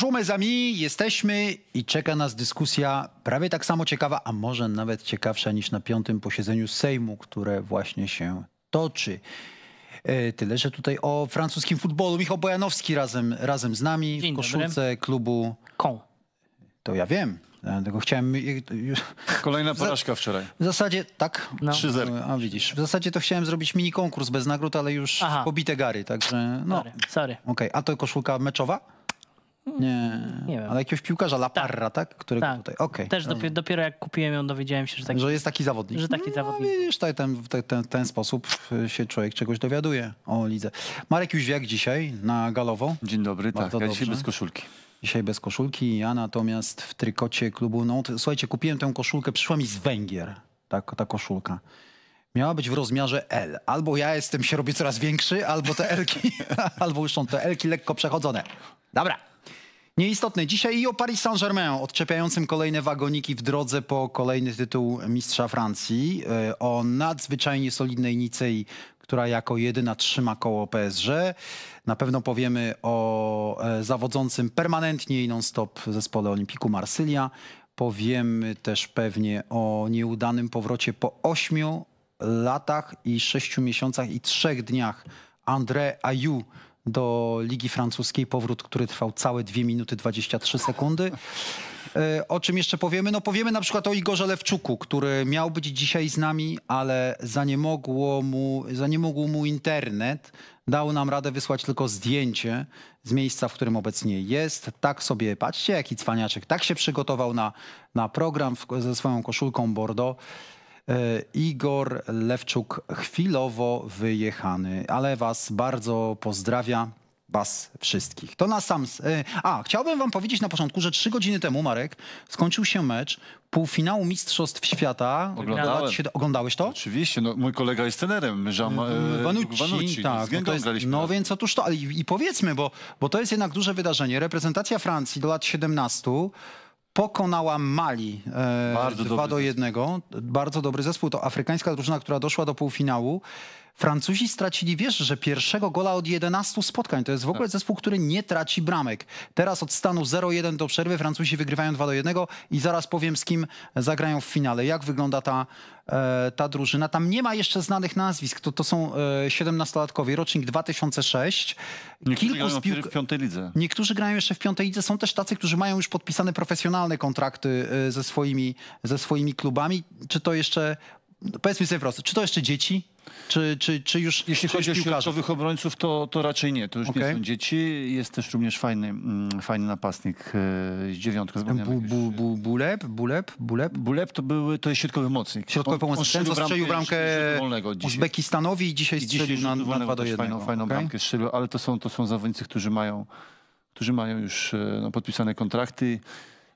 Bonjour mes amis, jesteśmy i czeka nas dyskusja prawie tak samo ciekawa, a może nawet ciekawsza niż na piątym posiedzeniu Sejmu, które właśnie się toczy. E, tyle, że tutaj o francuskim futbolu. Michał Bojanowski razem, razem z nami Dzień w koszulce dobry. klubu... Kon. To ja wiem. Dlatego e, chciałem. Kolejna porażka wczoraj. W zasadzie tak. No. 3 -0. E, a widzisz. W zasadzie to chciałem zrobić mini konkurs bez nagród, ale już Aha. pobite gary, także. No. Sorry. Sorry. Okej, okay. a to koszulka meczowa? Hmm. Nie, nie wiem. Ale jakiegoś piłkarza, Laparra, tak? tak? Którego tak. tutaj, Okay. Też dopiero, dopiero, jak kupiłem ją, dowiedziałem się, że taki... Że jest taki zawodnik. Że taki no, zawodnik. Widzisz, tutaj ten, ten, ten sposób y, się człowiek czegoś dowiaduje o lidze. Marek już jak dzisiaj na Galowo. Dzień dobry, Bardzo tak. Ja dzisiaj bez koszulki. Dzisiaj bez koszulki, ja natomiast w trykocie klubu No, Słuchajcie, kupiłem tę koszulkę, przyszła mi z Węgier Tak, ta koszulka miała być w rozmiarze L. Albo ja jestem, się robię coraz większy, albo te Lki. albo już są te Lki lekko przechodzone. Dobra. Nieistotny. Dzisiaj i o Paris Saint-Germain, odczepiającym kolejne wagoniki w drodze po kolejny tytuł mistrza Francji, e, o nadzwyczajnie solidnej Nicei, która jako jedyna trzyma koło PSG. Na pewno powiemy o e, zawodzącym permanentnie i non-stop zespole Olimpiku Marsylia. Powiemy też pewnie o nieudanym powrocie po ośmiu latach i sześciu miesiącach i trzech dniach André Ayew, do Ligi Francuskiej. Powrót, który trwał całe 2 minuty 23 sekundy. E, o czym jeszcze powiemy? No powiemy na przykład o Igorze Lewczuku, który miał być dzisiaj z nami, ale zaniemogło mu, zaniemogł mu internet. Dał nam radę wysłać tylko zdjęcie z miejsca, w którym obecnie jest. Tak sobie, patrzcie jaki cwaniaczek, tak się przygotował na, na program w, ze swoją koszulką Bordeaux. E, Igor Lewczuk, chwilowo wyjechany, ale was bardzo pozdrawia. Was wszystkich. To na sam. E, a, chciałbym Wam powiedzieć na początku, że trzy godziny temu, Marek, skończył się mecz półfinału Mistrzostw Świata. Oglądałem. Oglądałeś to? Oczywiście, no, mój kolega jest trenerem, Jean mm, Vanucci. Mm, Vanucci no, tak, no, jest, no więc otóż to, i, i powiedzmy, bo, bo to jest jednak duże wydarzenie. Reprezentacja Francji do lat 17 pokonała Mali e, Bardzo 2 do 1. Bardzo dobry zespół. To afrykańska drużyna, która doszła do półfinału. Francuzi stracili, wiesz, że pierwszego gola od 11 spotkań. To jest w ogóle tak. zespół, który nie traci bramek. Teraz od stanu 0-1 do przerwy Francuzi wygrywają 2-1 i zaraz powiem, z kim zagrają w finale. Jak wygląda ta, e, ta drużyna? Tam nie ma jeszcze znanych nazwisk. To, to są 17-latkowie, e, rocznik 2006. Niektórzy Kilku grają jeszcze w piątej lidze. Niektórzy grają jeszcze w piątej lidze. Są też tacy, którzy mają już podpisane profesjonalne kontrakty e, ze swoimi, ze swoimi klubami. Czy to jeszcze powiedzmy sobie wprost, czy to jeszcze dzieci? Czy, czy, czy już Jeśli chodzi o środkowych obrońców, to, to raczej nie. To już okay. nie są dzieci. Jest też również fajny, mm, fajny napastnik e, z dziewiątką. Bu, bu, e, bu, buleb, buleb, buleb? Buleb to, były, to jest środkowy mocnik. Środkowy pomocnik. Ten, co strzelił bramkę Uzbekistanowi i dzisiaj strzelił na, na 2 do 1. Fajną, fajną okay. bramkę strzelił, ale to są, to są zawodnicy, którzy mają, którzy mają już e, no, podpisane kontrakty.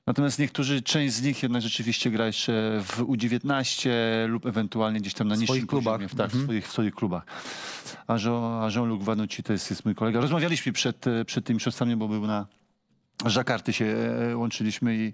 Natomiast niektórzy, część z nich jednak rzeczywiście gra jeszcze w U19 lub ewentualnie gdzieś tam na niższych klubach. Poziomie, tak, w, mhm. swoich, w swoich klubach. A, Jean, luc Vanucci to jest, jest mój kolega. Rozmawialiśmy przed, przed tymi mistrzostwami, bo był na Żakarty się e, e, łączyliśmy i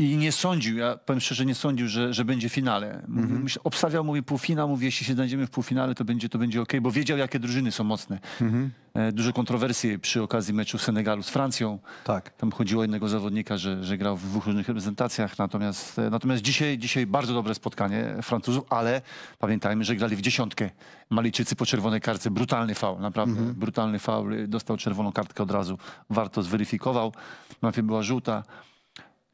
i nie sądził, ja powiem szczerze, nie sądził, że, że będzie finale. mm -hmm. Obstawiał, mówi półfinał, mówi jeśli się znajdziemy w półfinale, to będzie, to będzie ok, bo wiedział, jakie drużyny są mocne. Mm -hmm. Duże kontrowersje przy okazji meczu Senegalu z Francją. Tak. Tam chodziło o jednego zawodnika, że, że grał w dwóch różnych reprezentacjach. Natomiast, e, natomiast dzisiaj, dzisiaj bardzo dobre spotkanie Francuzów, ale pamiętajmy, że grali w dziesiątkę. Malijczycy po czerwonej karce, brutalny faul, naprawdę mm -hmm. brutalny faul. E, dostał czerwoną kartkę od razu, warto zweryfikował. Mafia była żółta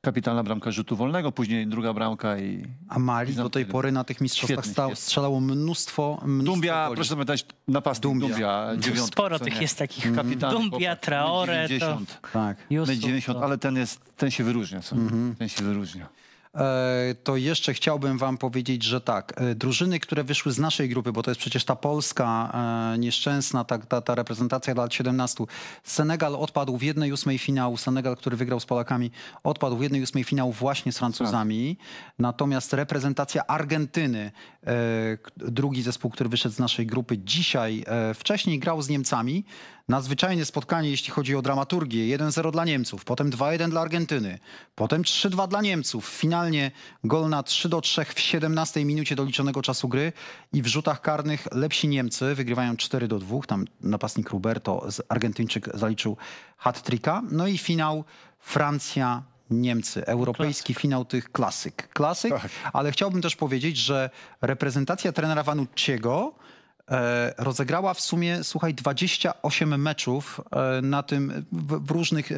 kapitalna bramka rzutu wolnego, później druga bramka i... A Mali do tej pory na tych mistrzostwach stał, strzelało mnóstwo, mnóstwo Dumbia, goli. proszę pamiętać, napastnik Dumbia. Dumbia dziewiątka, Sporo tych jest takich mm. kapitanów. Dumbia, Traore, 90, to... tak. 90, ale ten, jest, ten się wyróżnia. Sobie. Mm -hmm. Ten się wyróżnia. E, to jeszcze chciałbym wam powiedzieć, że tak, e, drużyny, które wyszły z naszej grupy, bo to jest przecież ta Polska e, nieszczęsna, ta, ta, ta reprezentacja lat 17. Senegal odpadł w 1-8 finału, Senegal, który wygrał z Polakami, odpadł w 1-8 finału właśnie z Francuzami. Natomiast reprezentacja Argentyny, drugi zespół, który wyszedł z naszej grupy dzisiaj, wcześniej grał z Niemcami, nadzwyczajne spotkanie, jeśli chodzi o dramaturgię. 1-0 dla Niemców, potem 2-1 dla Argentyny, potem 3-2 dla Niemców. Finalnie gol na 3-3 w 17 minucie doliczonego czasu gry i w rzutach karnych lepsi Niemcy wygrywają 4-2. Tam napastnik Roberto z Argentyńczyk zaliczył hat-tricka. No i finał Francja Niemcy, europejski klasyk. finał tych klasyk. Klasyk, tak. ale chciałbym też powiedzieć, że reprezentacja trenera Vanucciego E, rozegrała w sumie, słuchaj, 28 meczów e, na tym, w, różnych, e,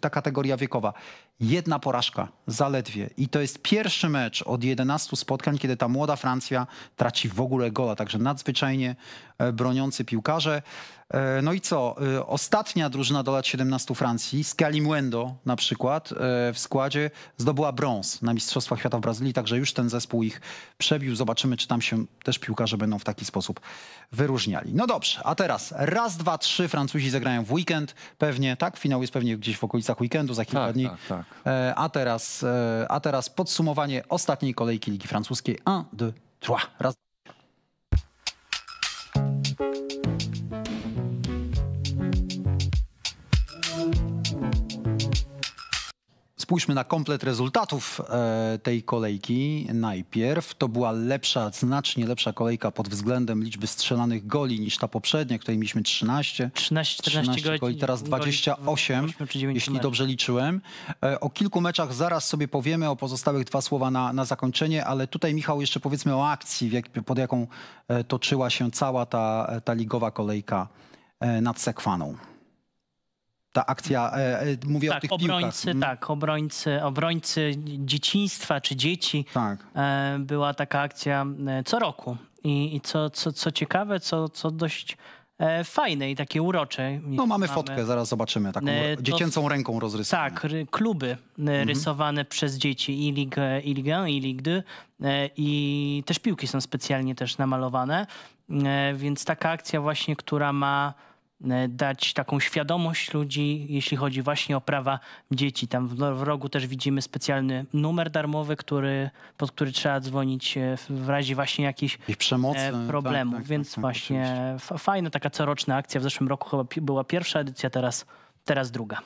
ta kategoria wiekowa. Jedna porażka zaledwie. I to jest pierwszy mecz od 11 spotkań, kiedy ta młoda Francja traci w ogóle gola. Także nadzwyczajnie E, broniący piłkarze. E, no i co? E, ostatnia drużyna do lat 17 Francji, Scalimuendo na przykład, w składzie zdobyła brąz na Mistrzostwach Świata w Brazylii, także już ten zespół ich przebił. Zobaczymy, czy tam się też piłkarze będą w taki sposób wyróżniali. No dobrze, a teraz raz, dwa, trzy Francuzi zagrają w weekend, pewnie, tak? Finał jest pewnie gdzieś w okolicach weekendu, za kilka tak, dni. Tak, tak. A, teraz, a teraz podsumowanie ostatniej kolejki Ligi Francuskiej. Un, deux, trois. Raz, Spójrzmy na komplet rezultatów e, tej kolejki najpierw. To była lepsza, znacznie lepsza kolejka pod względem liczby strzelanych goli niż ta poprzednia, której mieliśmy 13. 13, 14 13 goli, teraz 28, goli, jeśli dobrze liczyłem. E, o kilku meczach zaraz sobie powiemy, o pozostałych dwa słowa na, na zakończenie, ale tutaj Michał jeszcze powiedzmy o akcji, pod jaką e, toczyła się cała ta, ta ligowa kolejka nad Sekwaną ta akcja, e, e, mówię tak, o tych obrońcy, piłkach. Mhm. Tak, obrońcy, obrońcy dzieciństwa czy dzieci. Tak. E, była taka akcja co roku. I, i co, co, co ciekawe, co, co dość fajne i takie urocze. No mamy, fotkę, zaraz zobaczymy, taką to, dziecięcą ręką rozrysowaną. Tak, kluby mhm. rysowane przez dzieci i Ligue, i Ligue 1, i Ligue 2 i też piłki są specjalnie też namalowane, więc taka akcja właśnie, która ma E, dać taką świadomość ludzi, jeśli chodzi właśnie o prawa dzieci. Tam w rogu też widzimy specjalny numer darmowy, który, pod który trzeba dzwonić e, w razie właśnie jakichś przemocy, e, tak, problemów. Tak, tak, Więc tak, właśnie oczywiście. fajna taka coroczna akcja. W zeszłym roku chyba była pierwsza edycja, teraz, teraz druga.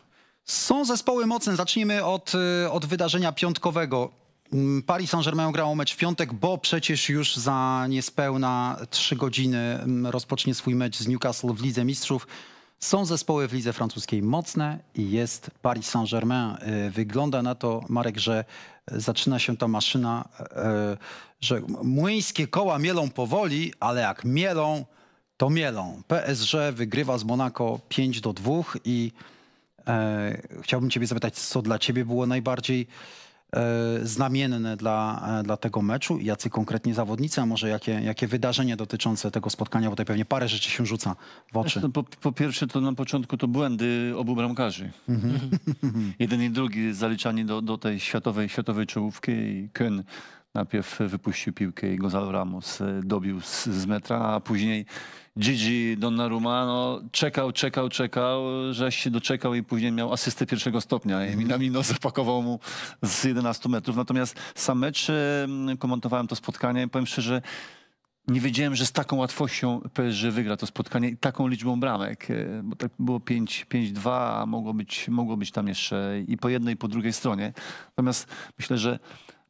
Są zespoły mocne. Zacznijmy od, od wydarzenia piątkowego. Paris Saint-Germain grało mecz w piątek, bo przecież już za niespełna trzy godziny mm, rozpocznie swój mecz z Newcastle w Lidze Mistrzów. Są zespoły w lidze francuskiej mocne i jest Paris Saint-Germain. E, wygląda na to, Marek, że e, zaczyna się ta maszyna, e, że młyńskie koła mielą powoli, ale jak mielą, to mielą. PSG wygrywa z Monaco 5 do 2 i e, chciałbym ciebie zapytać, co dla ciebie było najbardziej E, znamienne dla, e, dla tego meczu? Jacy konkretnie zawodnicy, a może jakie, jakie wydarzenia dotyczące tego spotkania, bo tutaj pewnie parę rzeczy się rzuca w oczy. No, po, po pierwsze to na początku to błędy obu bramkarzy. Mhm. Jeden i drugi zaliczani do, do tej światowej, światowej czołówki i Najpierw wypuścił piłkę i Gonzalo Ramos e, dobił z, z metra, a później Gigi Donnarumma no, czekał, czekał, czekał, że się doczekał i później miał asystę pierwszego stopnia. I mhm. Minamino zapakował mu z 11 metrów. Natomiast sam mecz, komentowałem to spotkanie i powiem szczerze, nie wiedziałem, że z taką łatwością PSG wygra to spotkanie i taką liczbą bramek, e, bo tak było 5-2, a mogło być, mogło być tam jeszcze i po jednej, i po drugiej stronie. Natomiast myślę, że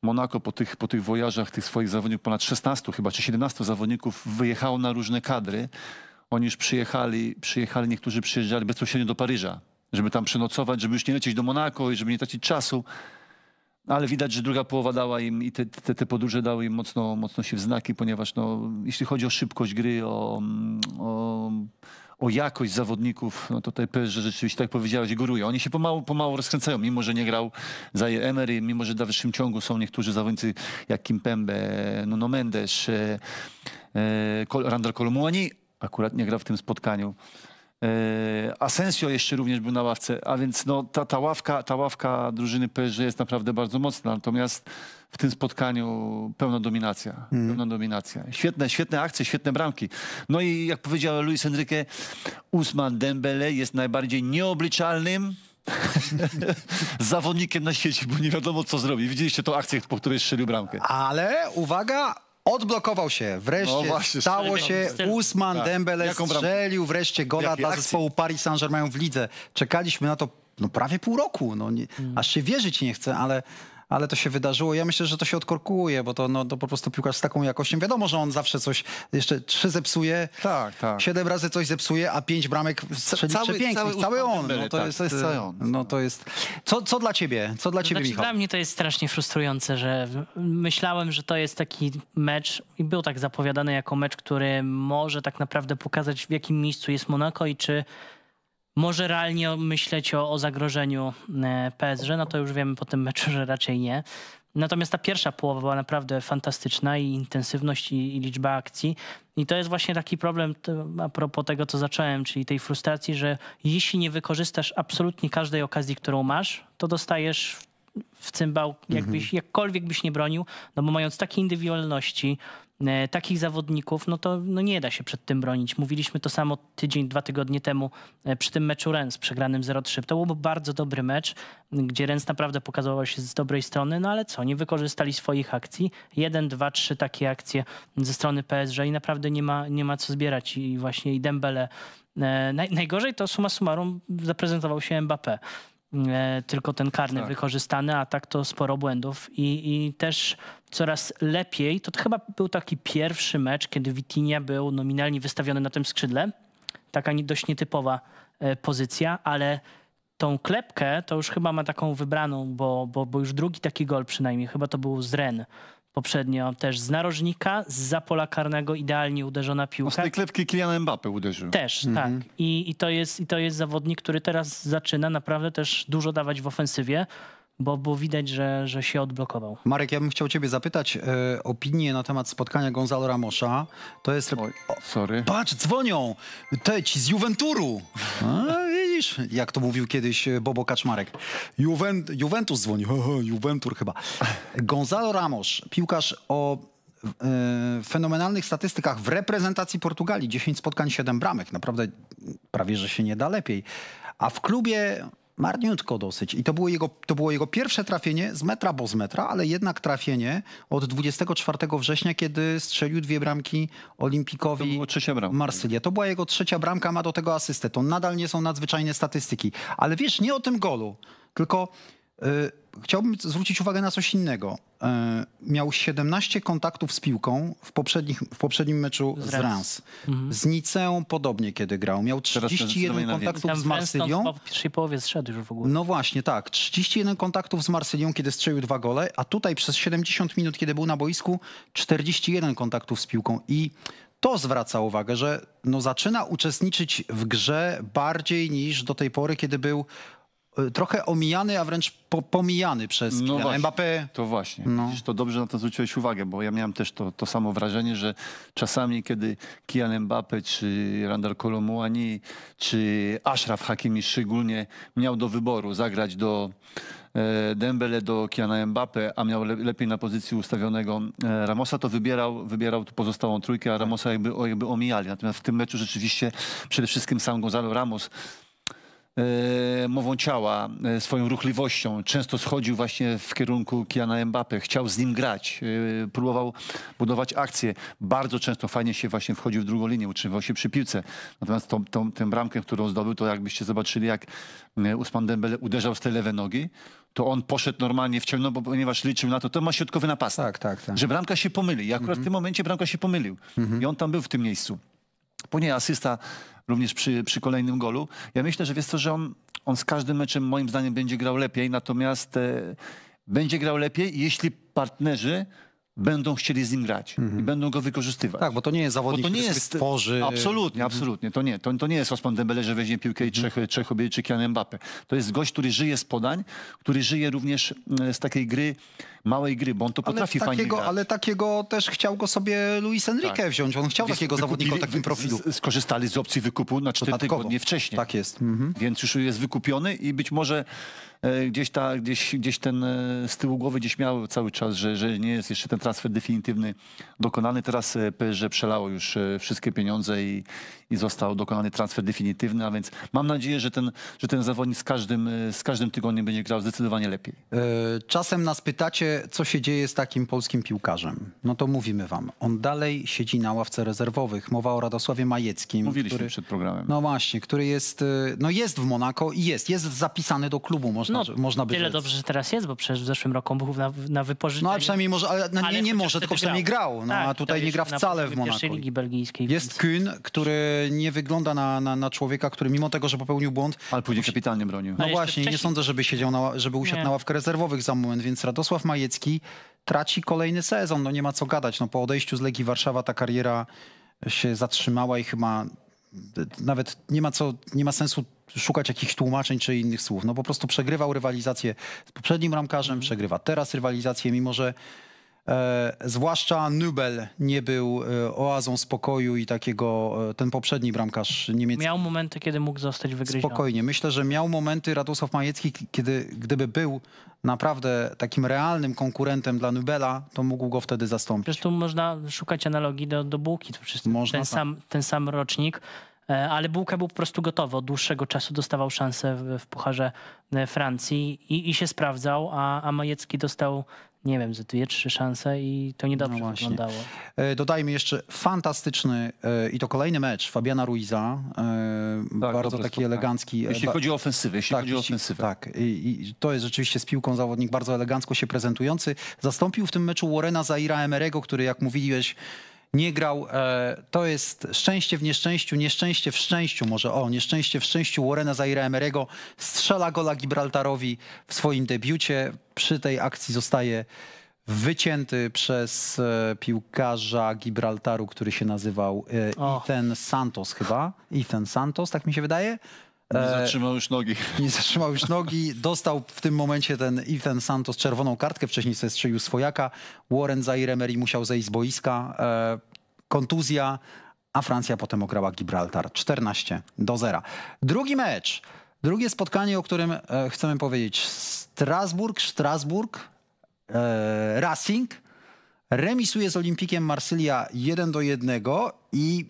Monako po tych, po tych wojażach tych swoich zawodników, ponad 16 chyba, czy 17 zawodników wyjechało na różne kadry. Oni już przyjechali, przyjechali, niektórzy przyjeżdżali bezpośrednio do Paryża, żeby tam przenocować, żeby już nie lecieć do Monako i żeby nie tracić czasu. Ale widać, że druga połowa dała im i te, te, te podróże dały im mocno, mocno się w znaki, ponieważ no, jeśli chodzi o szybkość gry, o, o o jakość zawodników, no tutaj że rzeczywiście tak powiedziałeś, góruje. Oni się pomału, pomału rozkręcają, mimo że nie grał Zaire Emery, mimo że w dalszym ciągu są niektórzy zawodnicy jak Kim Pembe, Nuno Mendes, e, e, Randall akurat nie gra w tym spotkaniu. E, Asensio jeszcze również był na ławce, a więc no, ta, ta, ławka, ta ławka drużyny PSG jest naprawdę bardzo mocna. Natomiast w tym spotkaniu pełna dominacja. Mm. Pełna dominacja. Świetne, świetne akcje, świetne bramki. No i jak powiedział Luis Enrique, Usman Dembele jest najbardziej nieobliczalnym zawodnikiem na świecie, bo nie wiadomo co zrobi. Widzieliście tą akcję, po której strzelił bramkę. Ale uwaga, Odblokował się, wreszcie no właśnie, stało się, Usman tak. Dembele strzelił wreszcie gola dla zespołu Paris Saint-Germain w lidze. Czekaliśmy na to no, prawie pół roku, no, nie, hmm. aż się wierzyć nie chcę, ale ale to się wydarzyło. Ja myślę, że to się odkorkuje, bo to, no, to po prostu piłkarz z taką jakością. Wiadomo, że on zawsze coś, jeszcze trzy zepsuje, tak, tak. siedem razy coś zepsuje, a pięć bramek strzeli cały, Cały, cały on. No, to, tak, jest, to jest, cały on. No, to jest... Co, co dla ciebie? Co dla ciebie, znaczy, Michał? Dla mnie to jest strasznie frustrujące, że myślałem, że to jest taki mecz i był tak zapowiadany jako mecz, który może tak naprawdę pokazać, w jakim miejscu jest Monako i czy może realnie myśleć o, o zagrożeniu e, PSG, no to już wiemy po tym meczu, że raczej nie. Natomiast ta pierwsza połowa była naprawdę fantastyczna i intensywność i, i liczba akcji. I to jest właśnie taki problem a propos tego, co zacząłem, czyli tej frustracji, że jeśli nie wykorzystasz absolutnie każdej okazji, którą masz, to dostajesz w cymbał, jakbyś, mhm. jakkolwiek byś nie bronił, no bo mając takie indywidualności, E, takich zawodników, no to no nie da się przed tym bronić. Mówiliśmy to samo tydzień, dwa tygodnie temu e, przy tym meczu Rens przegranym 0-3. To był bardzo dobry mecz, gdzie Rens naprawdę pokazywał się z dobrej strony, no ale co, nie wykorzystali swoich akcji. Jeden, dwa, trzy takie akcje ze strony PSG i naprawdę nie ma, nie ma co zbierać. I właśnie i Dembele. E, naj, najgorzej to suma summarum zaprezentował się Mbappé. E, tylko ten karny tak. wykorzystany, a tak to sporo błędów. I, I też coraz lepiej, to, chyba był taki pierwszy mecz, kiedy Witinia był nominalnie wystawiony na tym skrzydle. Taka dość nietypowa e, pozycja, ale tą klepkę to już chyba ma taką wybraną, bo, bo, bo już drugi taki gol przynajmniej, chyba to był z Ren, poprzednio też z narożnika, z zapola karnego idealnie uderzona piłka. z tej klepki Kylian Mbappe uderzył. Też, mhm. tak. I, i, to jest, I to jest zawodnik, który teraz zaczyna naprawdę też dużo dawać w ofensywie bo, bo widać, że, że się odblokował. Marek, ja bym chciał ciebie zapytać e, opinię na temat spotkania Gonzalo Ramosza. To jest... Oj, sorry. Patrz, dzwonią! Te ci z Juventuru! A, widzisz, jak to mówił kiedyś e, Bobo Kaczmarek. Juven, Juventus dzwoni, Juventur chyba. Gonzalo Ramos, piłkarz o e, fenomenalnych statystykach w reprezentacji Portugalii. 10 spotkań, 7 bramek. Naprawdę prawie, że się nie da lepiej. A w klubie marniutko dosyć. I to było, jego, to było jego pierwsze trafienie z metra, bo z metra, ale jednak trafienie od 24 września, kiedy strzelił dwie bramki Olimpikowi Marsylia. To była jego trzecia bramka, ma do tego asystę. To nadal nie są nadzwyczajne statystyki. Ale wiesz, nie o tym golu, tylko E, chciałbym zwrócić uwagę na coś innego. E, miał 17 kontaktów z piłką w, poprzednich, w poprzednim meczu z, z Rans. Mhm. Z Niceą podobnie, kiedy grał. Miał 31 kontaktów z Marsylią. W pierwszej połowie zszedł już w ogóle. No właśnie, tak. 31 kontaktów z Marsylią, kiedy strzelił dwa gole, a tutaj przez 70 minut, kiedy był na boisku, 41 kontaktów z piłką. I to zwraca uwagę, że no zaczyna uczestniczyć w grze bardziej niż do tej pory, kiedy był Y, trochę omijany, a wręcz po, pomijany przez no właśnie, Mbappé. To właśnie. No. Widzisz, to dobrze na to zwróciłeś uwagę, bo ja miałem też to, to samo wrażenie, że czasami, kiedy Kian Mbappé, czy Randall Colomuani, czy Ashraf Hakimi szczególnie miał do wyboru zagrać do e, Dembele do Kiana Mbappe, a miał lepiej na pozycji ustawionego e, Ramosa, to wybierał, wybierał pozostałą trójkę, a Ramosa jakby, jakby omijali. Natomiast w tym meczu rzeczywiście przede wszystkim sam Gonzalo Ramos E, mową ciała, e, swoją ruchliwością. Często schodził właśnie w kierunku Kiana Mbappe, chciał z nim grać, e, próbował budować akcję. Bardzo często fajnie się właśnie wchodził w drugą linię, utrzymywał się przy piłce. Natomiast tą, tą, tę bramkę, którą zdobył, to jakbyście zobaczyli, jak Usman Dembele uderzał z tej lewej nogi, to on poszedł normalnie w ciemno, bo ponieważ liczył na to, to ma środkowy napast. Tak, tak, tak. Że bramka się pomyli. I akurat w mhm. tym momencie bramka się pomylił. I mhm. on tam był w tym miejscu. Później asysta również przy, przy kolejnym golu. Ja myślę, że wiesz co, że on, on z każdym meczem moim zdaniem będzie grał lepiej, natomiast e, będzie grał lepiej, jeśli partnerzy będą chcieli z nim grać i mhm. będą go wykorzystywać. Tak, bo to nie jest zawodnik, to nie który jest, tworzy... Absolutnie, mhm. absolutnie. To nie, to, to nie jest Osman Dembele, że weźmie piłkę i trzech mhm. Czech obie czy Kian Mbappe. To jest gość, który żyje z podań, który żyje również e, z takiej gry, małej gry, bo on to ale potrafi takiego, fajnie grać. Ale takiego też chciał go sobie Luis Enrique tak. wziąć. On chciał takiego wykupili, zawodnika o takim profilu. skorzystali z opcji wykupu na cztery tygodnie wcześniej. Tak jest. Mhm. Więc już jest wykupiony i być może E, gdzieś, ta, gdzieś, gdzieś ten e, z tyłu głowy gdzieś miał cały czas, że, że nie jest jeszcze ten transfer definitywny dokonany. Teraz że przelało już e, wszystkie pieniądze i, i został dokonany transfer definitywny, a więc mam nadzieję, że ten, że ten zawodnik z każdym, z każdym tygodniem będzie grał zdecydowanie lepiej. Czasem nas pytacie, co się dzieje z takim polskim piłkarzem. No to mówimy wam, on dalej siedzi na ławce rezerwowych. Mowa o Radosławie Majeckim. Mówiliśmy który, przed programem. No właśnie, który jest, no jest w Monako i jest, jest zapisany do klubu, można no, można Tyle rzec. dobrze, że teraz jest, bo przecież w zeszłym roku był na, na wypożyczeniu. No ale przynajmniej może, ale, no, ale nie, nie może, tylko przynajmniej grał. No, tak, a tutaj nie gra wcale w Monako. Ligi belgijskiej, jest więc... Kuhn, który nie wygląda na, na, na, człowieka, który mimo tego, że popełnił błąd... Ale później kapitalnie bronił. No, no właśnie, wcześniej... nie sądzę, żeby siedział, na, żeby usiadł nie. na ławkę rezerwowych za moment, więc Radosław Majecki traci kolejny sezon. No nie ma co gadać. No, po odejściu z Legii Warszawa ta kariera się zatrzymała i chyba nawet nie ma, co, nie ma sensu szukać jakichś tłumaczeń czy innych słów. No po prostu przegrywał rywalizację z poprzednim ramkarzem, mhm. przegrywa teraz rywalizację, mimo że e, zwłaszcza Nübel nie był e, oazą spokoju i takiego, e, ten poprzedni bramkarz niemiecki. Miał momenty, kiedy mógł zostać wygryziony. Spokojnie. Myślę, że miał momenty Radosław Majecki, kiedy gdyby był naprawdę takim realnym konkurentem dla Nubela, to mógł go wtedy zastąpić. Zresztą tu można szukać analogii do, do Bułki. To można ten, tak. sam, ten sam rocznik E, ale Bułka był po prostu gotowy. Od dłuższego czasu dostawał szansę w, w Pucharze e, Francji i, i się sprawdzał, a, a Majecki dostał nie wiem, ze dwie, trzy szanse i to niedobrze no wyglądało. E, dodajmy jeszcze fantastyczny i to kolejny mecz Fabiana Ruiza. Tak, bardzo taki spotkanie. elegancki. Jeśli chodzi o ofensywę, jeśli tak, chodzi o ofensywę. Tak, I, i to jest rzeczywiście z piłką zawodnik bardzo elegancko się prezentujący. Zastąpił w tym meczu Warrena Zaira Emerego, który jak mówiłeś nie grał. E, to jest szczęście w nieszczęściu, nieszczęście w szczęściu może. O, nieszczęście w szczęściu Warrena Zaira Emerego. Strzela gola Gibraltarowi w swoim debiucie. Przy tej akcji zostaje wycięty przez e, piłkarza Gibraltaru, który się nazywał e, Ethan Santos chyba. Ethan Santos, tak mi się wydaje. Nie e, zatrzymał już nogi. Nie zatrzymał już nogi. Dostał w tym momencie ten Ethan Santos czerwoną kartkę. Wcześniej sobie strzelił swojaka. Warren Zaire Emery musiał zejść z boiska. E, kontuzja, a Francja potem ograła Gibraltar 14 do 0. Drugi mecz. Drugie spotkanie, o którym e, chcemy powiedzieć. Strasburg, Strasburg, Racing Remisuje z Olimpikiem Marsylia 1 do 1 i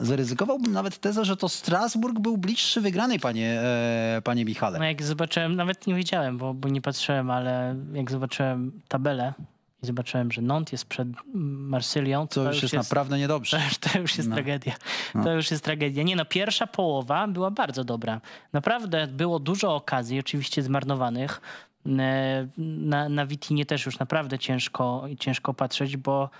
zaryzykowałbym nawet tezę, że to Strasburg był bliższy wygranej, panie, e, panie Michale. No jak zobaczyłem, nawet nie wiedziałem, bo, bo nie patrzyłem, ale jak zobaczyłem tabelę i zobaczyłem, że Nantes jest przed Marsylią. To, to już, już jest, jest naprawdę niedobrze. To, to już jest no. tragedia. No. To już jest tragedia. Nie no, pierwsza połowa była bardzo dobra. Naprawdę było dużo okazji, oczywiście zmarnowanych. E, na, na Witinie też już naprawdę ciężko, ciężko patrzeć, bo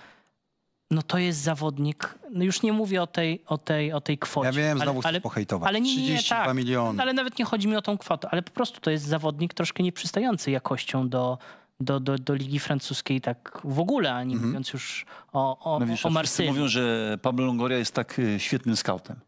no to jest zawodnik, no już nie mówię o tej, o tej, o tej kwocie. Ja wiem, znowu ale, ale, pohejtować. Ale nie, nie, 32 tak, miliony. No, ale nawet nie chodzi mi o tą kwotę, ale po prostu to jest zawodnik troszkę nieprzystający jakością do, do, do, do Ligi Francuskiej tak w ogóle, a nie mhm. mówiąc już o, o, no o Marsylii. Mówią, że Pablo Longoria jest tak y, świetnym skautem.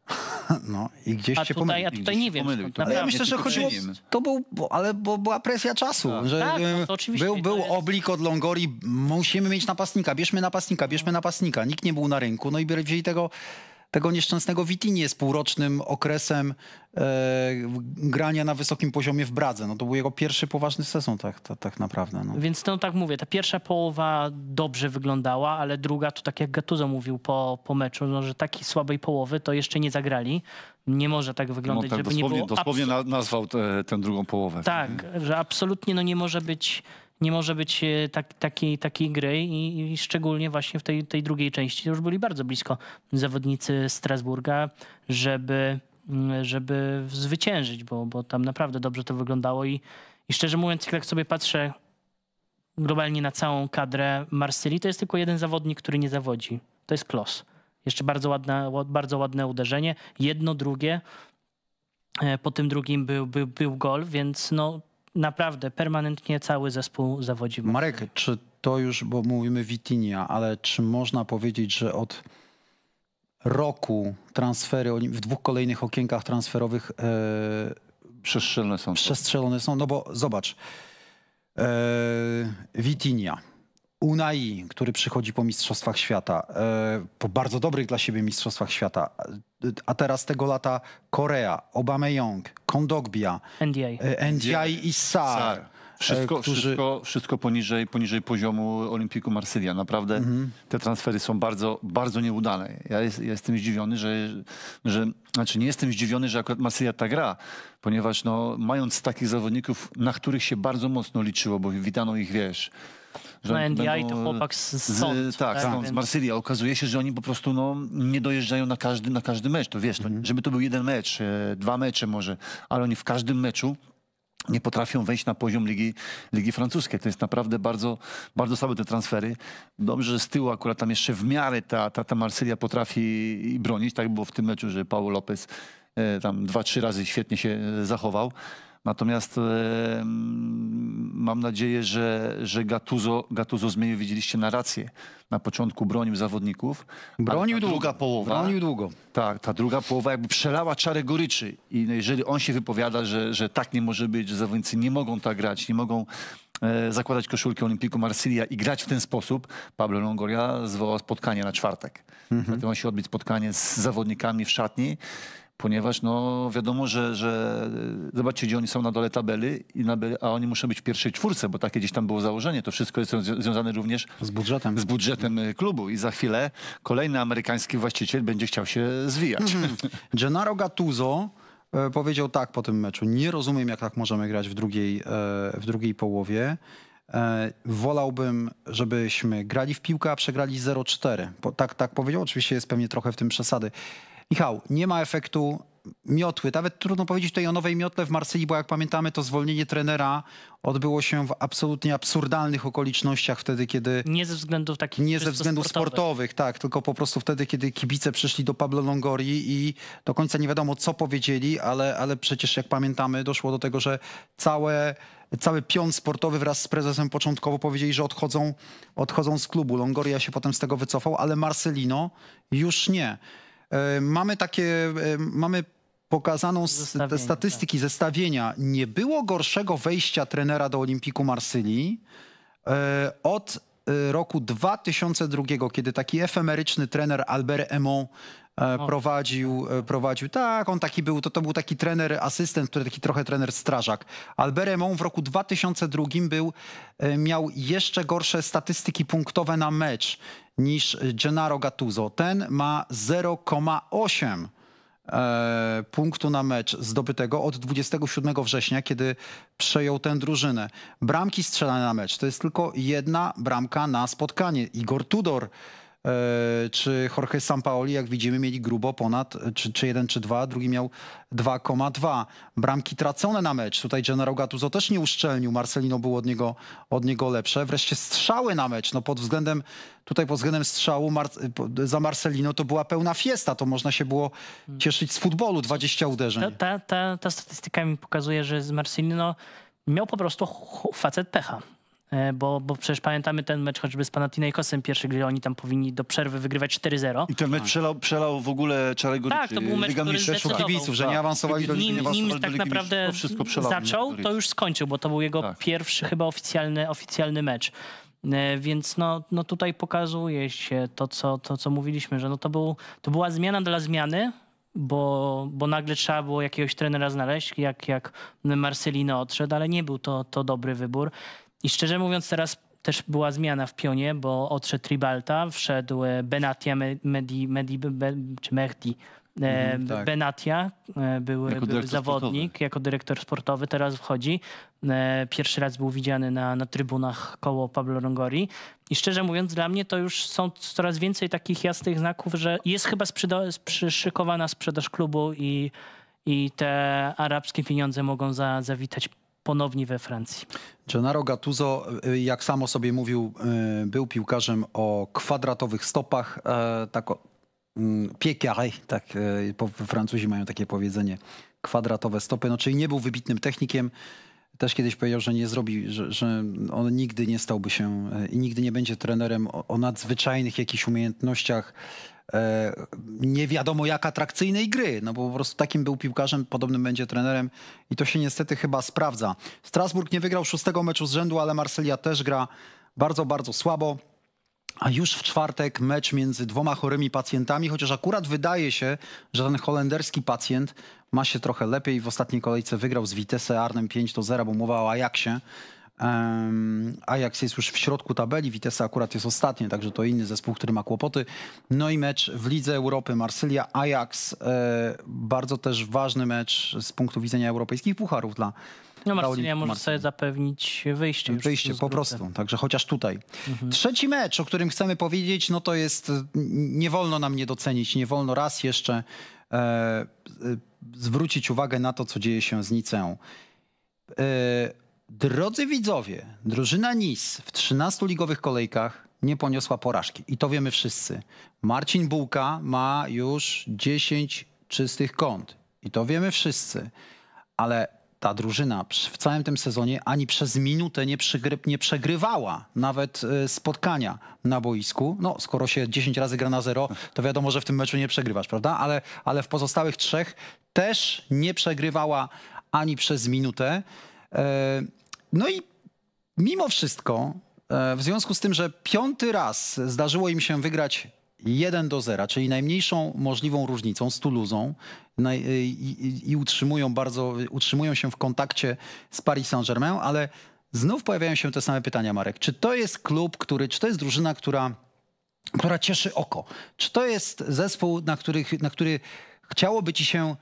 No i gdzieś a cię pomylił. tutaj nie wiem. Tak. ja myślę, że chodziło, to był, bo, ale bo była presja czasu, tak. że tak, no e, był, był jest... oblik od Longori, musimy mieć napastnika, bierzmy napastnika, bierzmy napastnika. Nikt nie był na rynku, no i wzięli tego tego nieszczęsnego Witinie z półrocznym okresem e, grania na wysokim poziomie w Bradze. No to był jego pierwszy poważny sezon tak, tak, tak naprawdę. No. Więc no tak mówię, ta pierwsza połowa dobrze wyglądała, ale druga to tak jak Gattuso mówił po, po meczu, no, że takiej słabej połowy to jeszcze nie zagrali. Nie może tak no wyglądać, no tak, żeby nie było... Dosłownie nazwał tę drugą połowę. Tak, że absolutnie no nie może być nie może być e, tak, takiej, takiej gry i, i, szczególnie właśnie w tej, tej drugiej części już byli bardzo blisko zawodnicy Strasburga, żeby, mm, żeby zwyciężyć, bo, bo tam naprawdę dobrze to wyglądało i, i szczerze mówiąc, jak tak sobie patrzę globalnie na całą kadrę Marsylii, to jest tylko jeden zawodnik, który nie zawodzi. To jest Klos. Jeszcze bardzo ładne, bardzo ładne uderzenie. Jedno, drugie. E, po tym drugim był, był, był gol, więc no, naprawdę permanentnie cały zespół zawodzi. Marek, czy to już, bo mówimy Witinia, ale czy można powiedzieć, że od roku transfery, w dwóch kolejnych okienkach transferowych yy, przestrzelone są. Tak. Przestrzelone są, no bo zobacz, e, Witinia Unai, który przychodzi po Mistrzostwach Świata, e, po bardzo dobrych dla siebie Mistrzostwach Świata, e, a teraz tego lata Korea, Obameyang, Kondogbia, NDI, e, NDI i SAR. Wszystko, którzy... wszystko, wszystko poniżej, poniżej poziomu Olimpiku Marsylia. Naprawdę mhm. te transfery są bardzo, bardzo nieudane. Ja, jest, ja, jestem zdziwiony, że, że... Znaczy nie jestem zdziwiony, że akurat Marsylia ta gra, ponieważ no, mając takich zawodników, na których się bardzo mocno liczyło, bo witano ich, wiesz że NDI będą, to chłopak z, z sąd, Tak, tak z Marsylii. A okazuje się, że oni po prostu no, nie dojeżdżają na każdy, na każdy mecz. To wiesz, mhm. żeby to był jeden mecz, e, dwa mecze może, ale oni w każdym meczu nie potrafią wejść na poziom Ligi, Ligi Francuskiej. To jest naprawdę bardzo, bardzo słabe te transfery. Dobrze, że z tyłu akurat tam jeszcze w miarę ta, ta, ta Marsylia potrafi bronić. Tak było w tym meczu, że Paulo Lopez e, tam dwa, trzy razy świetnie się e, zachował. Natomiast mam nadzieję, że, że Gattuso, Gattuso zmienił, widzieliście na rację. Na początku bronił zawodników. Bronił długo. Druga połowa, bronił długo. Tak, ta druga połowa jakby przelała czarę goryczy. I no, jeżeli on się wypowiada, że, że tak nie może być, że zawodnicy nie mogą tak grać, nie mogą e, zakładać koszulki Olimpiku Marsylia i grać w ten sposób, Pablo Longoria zwołał spotkanie na czwartek. Mhm. Dlatego on się odbyć spotkanie z zawodnikami w szatni ponieważ no, wiadomo, że, że zobaczcie, gdzie oni są na dole tabeli, a oni muszą być w pierwszej czwórce, bo takie gdzieś tam było założenie. To wszystko jest związane również z budżetem, z budżetem y, klubu i za chwilę kolejny amerykański właściciel będzie chciał się zwijać. Mm Gennaro Gattuso e, powiedział tak po tym meczu. Nie rozumiem, jak tak możemy grać w drugiej, e, w drugiej połowie. E, wolałbym, żebyśmy grali w piłkę, a przegrali 0-4. Tak, tak powiedział. Oczywiście jest pewnie trochę w tym przesady. Michał, nie ma efektu miotły. Nawet trudno powiedzieć tutaj o nowej miotle w Marsylii, bo jak pamiętamy, to zwolnienie trenera odbyło się w absolutnie absurdalnych okolicznościach wtedy, kiedy... Nie ze względów takich Nie ze względów sportowych. sportowych. tak, tylko po prostu wtedy, kiedy kibice przyszli do Pablo Longori i do końca nie wiadomo, co powiedzieli, ale, ale przecież jak pamiętamy, doszło do tego, że całe cały pion sportowy wraz z prezesem początkowo powiedzieli, że odchodzą, odchodzą z klubu. Longoria się potem z tego wycofał, ale Marcelino już nie. E, mamy takie, e, mamy pokazaną te tak. statystyki, tak. zestawienia. Nie było gorszego wejścia trenera do Olimpiku Marsylii e, od roku 2002, kiedy taki efemeryczny trener Albert Emon prowadził, prowadził. Tak, on taki był, to, to był taki trener, asystent, który taki trochę trener strażak. Albert Emon w roku 2002 był, miał jeszcze gorsze statystyki punktowe na mecz niż Gennaro Gattuso. Ten ma 0,8 e, punktu na mecz zdobytego od 27 września, kiedy przejął tę drużynę. Bramki strzelane na mecz to jest tylko jedna bramka na spotkanie. Igor Tudor E, czy Jorge Sampaoli, jak widzimy, mieli grubo ponad czy, czy czy dwa, drugi miał 2,2. Bramki tracone na mecz. Tutaj generał Gattuso też nie uszczelnił, Marcelino było od niego, od niego lepsze. Wreszcie strzały na mecz. No pod względem, tutaj pod względem strzału Mar za Marcelino to była pełna fiesta, to można się było cieszyć z futbolu, 20 uderzeń. Ta, ta, ta, ta statystyka mi pokazuje, że z Marcelino miał po prostu facet pecha. E, bo, bo przecież pamiętamy ten mecz choćby z Panathinaikosem pierwszy, gdzie oni tam powinni do przerwy wygrywać 4-0. I ten mecz przelał, przelał w ogóle Czarego Tak, to był mecz, Liga który Mistrzów kibiców, że nie awansowali do Ligi Nim, nim tak naprawdę to wszystko przelał, zaczął, to już skończył, bo to był jego tak. pierwszy chyba oficjalny, oficjalny mecz. E, więc no, no tutaj pokazuje się to co, to, co mówiliśmy, że no to, był, to była zmiana dla zmiany, bo, bo nagle trzeba było jakiegoś trenera znaleźć, jak, jak Marcelino odszedł, ale nie był to, to dobry wybór. I szczerze mówiąc, teraz też była zmiana w pionie, bo odszedł Ribalta, wszedł e, Benatia, Medi, Medi, czy Mehdi. Mm, tak. Benatia, był, e, był zawodnik, sportowy. jako dyrektor sportowy, teraz wchodzi. Pierwszy raz był widziany na, na trybunach koło Pablo Rongori. I szczerze mówiąc, dla mnie to już są coraz więcej takich jasnych znaków, że jest chyba sprzydo, przyszykowana sprzedaż klubu i, i te arabskie pieniądze mogą za, zawitać ponownie we Francji. Gennaro Gattuso, y, jak samo sobie mówił, y, był piłkarzem o kwadratowych stopach, e, tak o, mm, pied carré, tak, e, Francuzi mają takie powiedzenie, kwadratowe stopy, no czyli nie był wybitnym technikiem, też kiedyś powiedział, że nie zrobi, że, że, on nigdy nie stałby się e, i nigdy nie będzie trenerem o, o nadzwyczajnych jakichś umiejętnościach E, nie wiadomo jak atrakcyjnej gry, no bo po prostu takim był piłkarzem, podobnym będzie trenerem i to się niestety chyba sprawdza. Strasburg nie wygrał szóstego meczu z rzędu, ale Marsylia też gra bardzo, bardzo słabo. A już w czwartek mecz między dwoma chorymi pacjentami, chociaż akurat wydaje się, że ten holenderski pacjent ma się trochę lepiej. W ostatniej kolejce wygrał z Vitesse Arnhem 5 do 0, bo mowa o Ajaxie. Ajax jest już w środku tabeli, Vitesse akurat jest ostatni, także to inny zespół, który ma kłopoty. No i mecz w Lidze Europy, Marsylia, Ajax, e, bardzo też ważny mecz z punktu widzenia europejskich pucharów dla no Marsylia może sobie zapewnić wyjście. Wyjście, po prostu. Także chociaż tutaj. Mhm. Trzeci mecz, o którym chcemy powiedzieć, no to jest, nie wolno nam nie docenić, nie wolno raz jeszcze e, e, zwrócić uwagę na to, co dzieje się z Niceą. E, Drodzy widzowie, drużyna NIS w 13 ligowych kolejkach nie poniosła porażki. I to wiemy wszyscy. Marcin Bułka ma już 10 czystych kąt. I to wiemy wszyscy. Ale ta drużyna w całym tym sezonie ani przez minutę nie, nie przegrywała nawet e, spotkania na boisku. No, skoro się 10 razy gra na zero, to wiadomo, że w tym meczu nie przegrywasz, prawda? Ale, ale w pozostałych trzech też nie przegrywała ani przez minutę. E, no i mimo wszystko, e, w związku z tym, że piąty raz zdarzyło im się wygrać 1 do 0, czyli najmniejszą możliwą różnicą z Toulousą e, i, utrzymują bardzo, utrzymują się w kontakcie z Paris Saint-Germain, ale znów pojawiają się te same pytania, Marek. Czy to jest klub, który, czy to jest drużyna, która, która cieszy oko? Czy to jest zespół, na, których, na który chciałoby ci się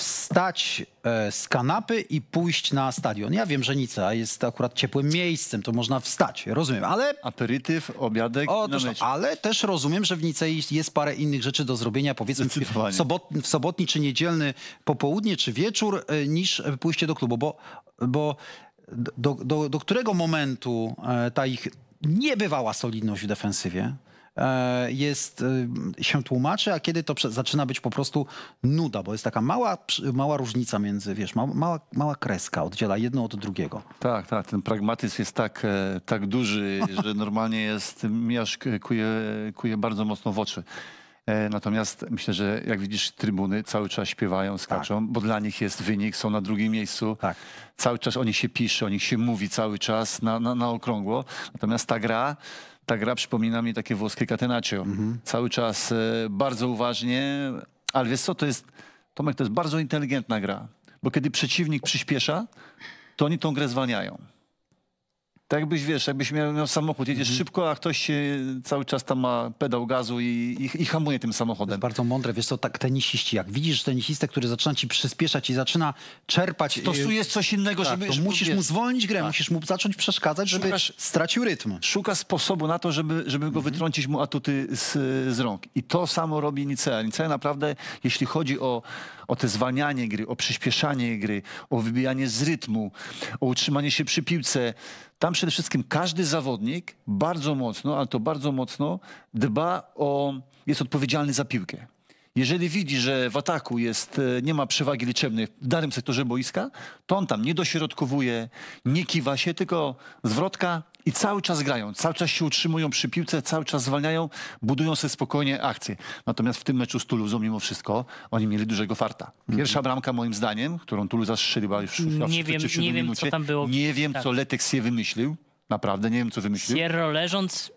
wstać e, z kanapy i pójść na stadion. Ja wiem, że Nica jest akurat ciepłym miejscem, to można wstać, rozumiem, ale... Aperytyw, obiadek o, Ale też rozumiem, że w Nicei jest parę innych rzeczy do zrobienia, powiedzmy w, sobot, w sobotni czy niedzielny popołudnie czy wieczór, e, niż e, pójście do klubu, bo, bo do, do, do którego momentu ta ich niebywała solidność w defensywie, E, jest, y, się tłumaczy, a kiedy to zaczyna być po prostu nuda, bo jest taka mała, mała różnica między, wiesz, mała, mała kreska oddziela jedno od drugiego. Tak, tak, ten pragmatyzm jest tak, e, tak duży, że normalnie jest, miasz kuje, kuje bardzo mocno w oczy. E, natomiast myślę, że jak widzisz, trybuny cały czas śpiewają, tak. skaczą, tak. bo dla nich jest wynik, są na drugim miejscu. Tak. Cały czas o nich się pisze, o nich się mówi cały czas na, na, na okrągło. Natomiast ta gra ta gra przypomina mi takie włoskie katenacie. Mhm. Cały czas e, bardzo uważnie, ale wiesz co, to jest, Tomek, to jest bardzo inteligentna gra, bo kiedy przeciwnik przyspiesza, to oni tą grę zwalniają. Tak jakbyś, wiesz, jakbyś miał, miał samochód, jedziesz mhm. szybko, a ktoś e, cały czas tam ma pedał gazu i, i, i hamuje tym samochodem. bardzo mądre, wiesz to tak tenisiści, jak widzisz tenisistę, który zaczyna ci przyspieszać i zaczyna czerpać... E, to jest coś innego, tak, żeby... To musisz mu zwolnić grę, tak. musisz mu zacząć przeszkadzać, żeby Szukasz, stracił rytm. Szuka sposobu na to, żeby, żeby go mhm. wytrącić mu atuty z, z rąk. I to samo robi Nicea. Nicea naprawdę, jeśli chodzi o o te zwalnianie gry, o przyspieszanie gry, o wybijanie z rytmu, o utrzymanie się przy piłce. Tam przede wszystkim każdy zawodnik bardzo mocno, ale to bardzo mocno dba o, jest odpowiedzialny za piłkę. Jeżeli widzi, że w ataku jest, e, nie ma przewagi liczebnej w danym sektorze boiska, to on tam nie dośrodkowuje, nie kiwa się, tylko zwrotka i cały czas grają, cały czas się utrzymują przy piłce, cały czas zwalniają, budują sobie spokojnie akcje. Natomiast w tym meczu z Tuluzą mimo wszystko oni mieli dużego farta. Mhm. Pierwsza bramka moim zdaniem, którą Toulouse strzeliła już, już nie w, wiem, w nie wiem, minucie. co tam było. Nie wiem, tak. co Letek się wymyślił. Naprawdę nie wiem, co wymyślił. Sierro leżąc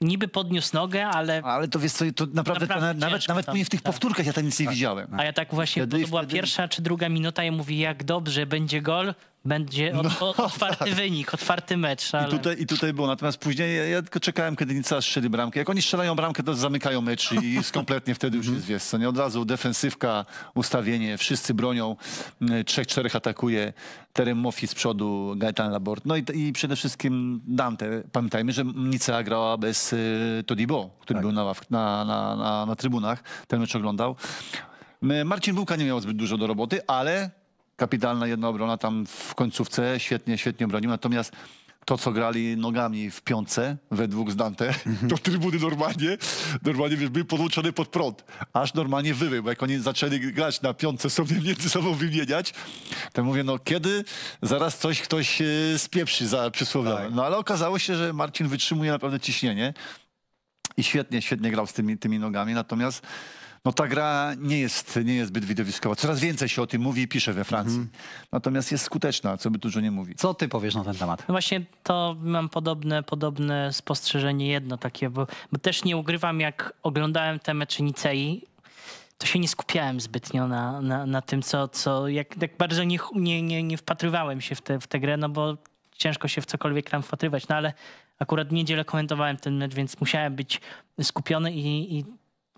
niby podniósł nogę, ale... Ale to wiesz co, to naprawdę, naprawdę to nawet, nawet tam, w tych tak. powtórkach ja tam nic nie tak. widziałem. No. A ja tak właśnie, wtedy, to była wtedy... pierwsza czy druga minuta i ja mówię, jak dobrze, będzie gol, będzie od, no, tak. otwarty wynik, otwarty mecz. Ale... I, tutaj, I tutaj było, natomiast później ja, ja tylko czekałem, kiedy Nica strzeli bramkę. Jak oni strzelają bramkę, to zamykają mecz i jest kompletnie wtedy już jest, wiesz co, nie od razu defensywka, ustawienie, wszyscy bronią, trzech, czterech atakuje, Terem Moffi z przodu, Gaetan Labort, no i, i, przede wszystkim Dante. Pamiętajmy, że Nica grała bez y, Todibo, który tak. był na, na, na, na, na trybunach, ten mecz oglądał. Marcin Bułka nie miał zbyt dużo do roboty, ale kapitalna jedna obrona tam w końcówce, świetnie, świetnie bronił. Natomiast to, co grali nogami w piące we dwóch mhm. to trybuny normalnie, normalnie wiesz, były podłączone pod prąd, aż normalnie wyły, bo jak oni zaczęli grać na piące sobie między sobą wymieniać, to mówię, no kiedy zaraz coś ktoś e, spieprzy za przysłowiowe. Tak. No ale okazało się, że Marcin wytrzymuje naprawdę ciśnienie i świetnie, świetnie grał z tymi, tymi nogami, natomiast no ta gra nie jest, nie jest zbyt widowiskowa. Coraz więcej się o tym mówi i pisze we Francji. Mhm. Natomiast jest skuteczna, co by dużo nie mówi. Co ty powiesz na ten temat? No właśnie to mam podobne, podobne spostrzeżenie jedno takie, bo, bo też nie ugrywam, jak oglądałem te mecze Nicei, to się nie skupiałem zbytnio na, na, na tym, co, co jak, jak bardzo nie, nie, nie, nie wpatrywałem się w, te, w tę grę, no bo ciężko się w cokolwiek tam wpatrywać, no ale akurat w niedzielę komentowałem ten mecz, więc musiałem być skupiony i, i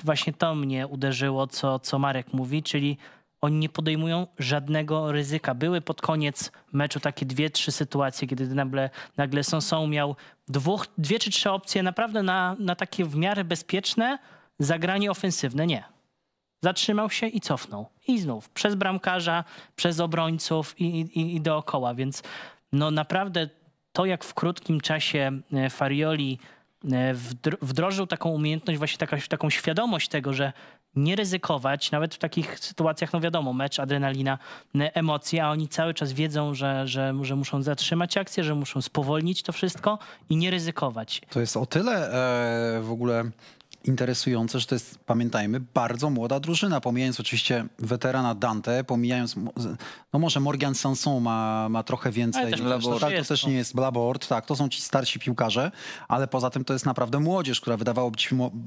właśnie to mnie uderzyło, co, co Marek mówi, czyli oni nie podejmują żadnego ryzyka. Były pod koniec meczu takie dwie, trzy sytuacje, kiedy nagle, nagle Sonsą miał dwóch, dwie czy trzy opcje naprawdę na, na takie w miarę bezpieczne zagranie ofensywne. Nie. Zatrzymał się i cofnął. I znów przez bramkarza, przez obrońców i, i, i dookoła. Więc no naprawdę to, jak w krótkim czasie e, Farioli E, wdrożył taką umiejętność, właśnie taka, taką świadomość tego, że nie ryzykować, nawet w takich sytuacjach, no wiadomo, mecz, adrenalina, emocje, a oni cały czas wiedzą, że, że, że muszą zatrzymać akcję, że muszą spowolnić to wszystko i nie ryzykować. To jest o tyle e, w ogóle interesujące, że to jest, pamiętajmy, bardzo młoda drużyna, pomijając oczywiście weterana Dante, pomijając, no może Morgan Sanson ma, ma trochę więcej. Ale też Blabord. Tak, to też nie jest blaboard, tak, to są ci starsi piłkarze, ale poza tym to jest naprawdę młodzież, która wydawałoby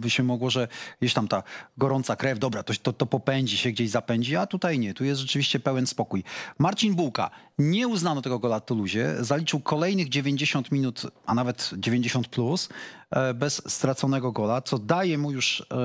się mogło, że gdzieś tam ta gorąca krew, dobra, to, to, to popędzi się, gdzieś zapędzi, a tutaj nie, tu jest rzeczywiście pełen spokój. Marcin Bułka, nie uznano tego gola Tuluzie, zaliczył kolejnych 90 minut, a nawet 90 plus, e, bez straconego gola, co daje daje mu już, e,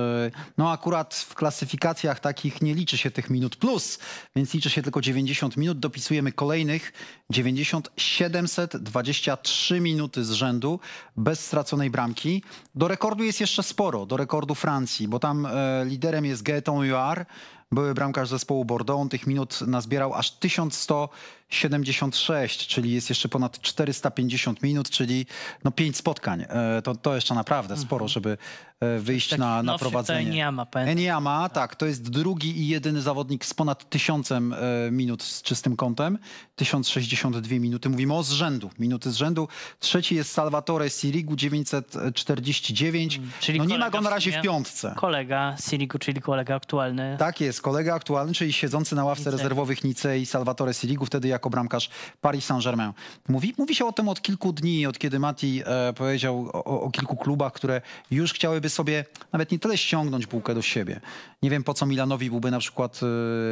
no akurat w klasyfikacjach takich nie liczy się tych minut plus, więc liczy się tylko 90 minut. Dopisujemy kolejnych 90, 723 minuty z rzędu bez straconej bramki. Do rekordu jest jeszcze sporo, do rekordu Francji, bo tam e, liderem jest Gaëtan Huard, były bramkarz zespołu Bordeaux. On tych minut nazbierał aż 1100 76, czyli jest jeszcze ponad 450 minut, czyli no 5 spotkań. E, to, to jeszcze naprawdę mhm. sporo, żeby e, wyjść na, na no, prowadzenie. Eniama, Eniama, tak. Tak. tak, to jest drugi i jedyny zawodnik z ponad tysiącem e, minut z czystym kątem. 1062 minuty, mówimy o z rzędu, minuty z rzędu. Trzeci jest Salvatore Sirigu, 949. Hmm, czyli no nie ma go na razie w piątce. Kolega Sirigu, czyli kolega aktualny. Tak jest, kolega aktualny, czyli siedzący na ławce Nicei. rezerwowych Nicei Salvatore Sirigu, wtedy jak jako bramkarz Paris Saint-Germain. Mówi, mówi się o tym od kilku dni, od kiedy Mati e, powiedział o, o, kilku klubach, które już chciałyby sobie nawet nie tyle ściągnąć bułkę do siebie. Nie wiem po co Milanowi byłby na przykład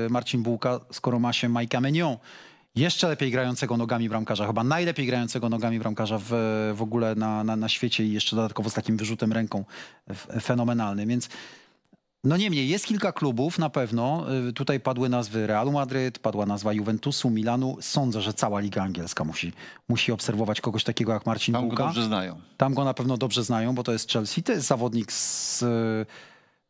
e, Marcin Bułka, skoro ma się Majka Menion jeszcze lepiej grającego nogami bramkarza, chyba najlepiej grającego nogami bramkarza w, w ogóle na, na, na świecie i jeszcze dodatkowo z takim wyrzutem ręką fenomenalny. Więc no niemniej, jest kilka klubów na pewno. Y, tutaj padły nazwy Realu Madryt, padła nazwa Juventusu, Milanu. Sądzę, że cała Liga Angielska musi, musi obserwować kogoś takiego jak Marcin Tam Bułka. go dobrze znają. Tam go na pewno dobrze znają, bo to jest Chelsea. To jest zawodnik z,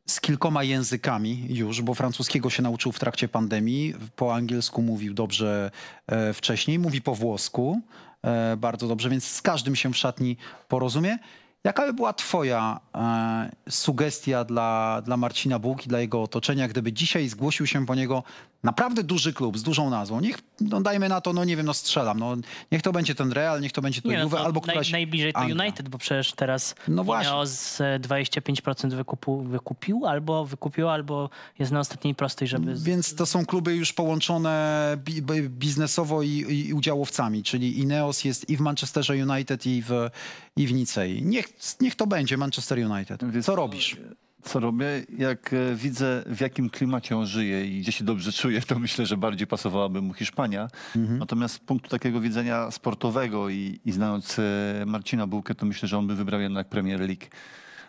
z kilkoma językami już, bo francuskiego się nauczył w trakcie pandemii. Po angielsku mówił dobrze e, wcześniej, mówi po włosku e, bardzo dobrze, więc z każdym się w szatni porozumie. Jaka by była Twoja e, sugestia dla, dla Marcina Bułki, dla jego otoczenia, gdyby dzisiaj zgłosił się po niego naprawdę duży klub z dużą nazwą, niech, no dajmy na to, no nie wiem, no strzelam, no niech to będzie ten Real, niech to będzie to nie, no Juve, no, albo któraś... Naj, najbliżej to United, bo przecież teraz no właśnie. z 25% e, wykupu, wykupił, albo wykupił, albo jest na ostatniej prostej, żeby... Więc to są kluby już połączone biznesowo i, i udziałowcami, czyli Ineos jest i w Manchesterze United, i w, i w Nicei. Niech, niech to będzie Manchester United. Co robisz? co robię. Jak e, widzę, w jakim klimacie on żyje i gdzie się dobrze czuje, to myślę, że bardziej pasowałaby mu Hiszpania. Mhm. Natomiast z punktu takiego widzenia sportowego i, i znając e, Marcina Bułkę, to myślę, że on by wybrał jednak Premier League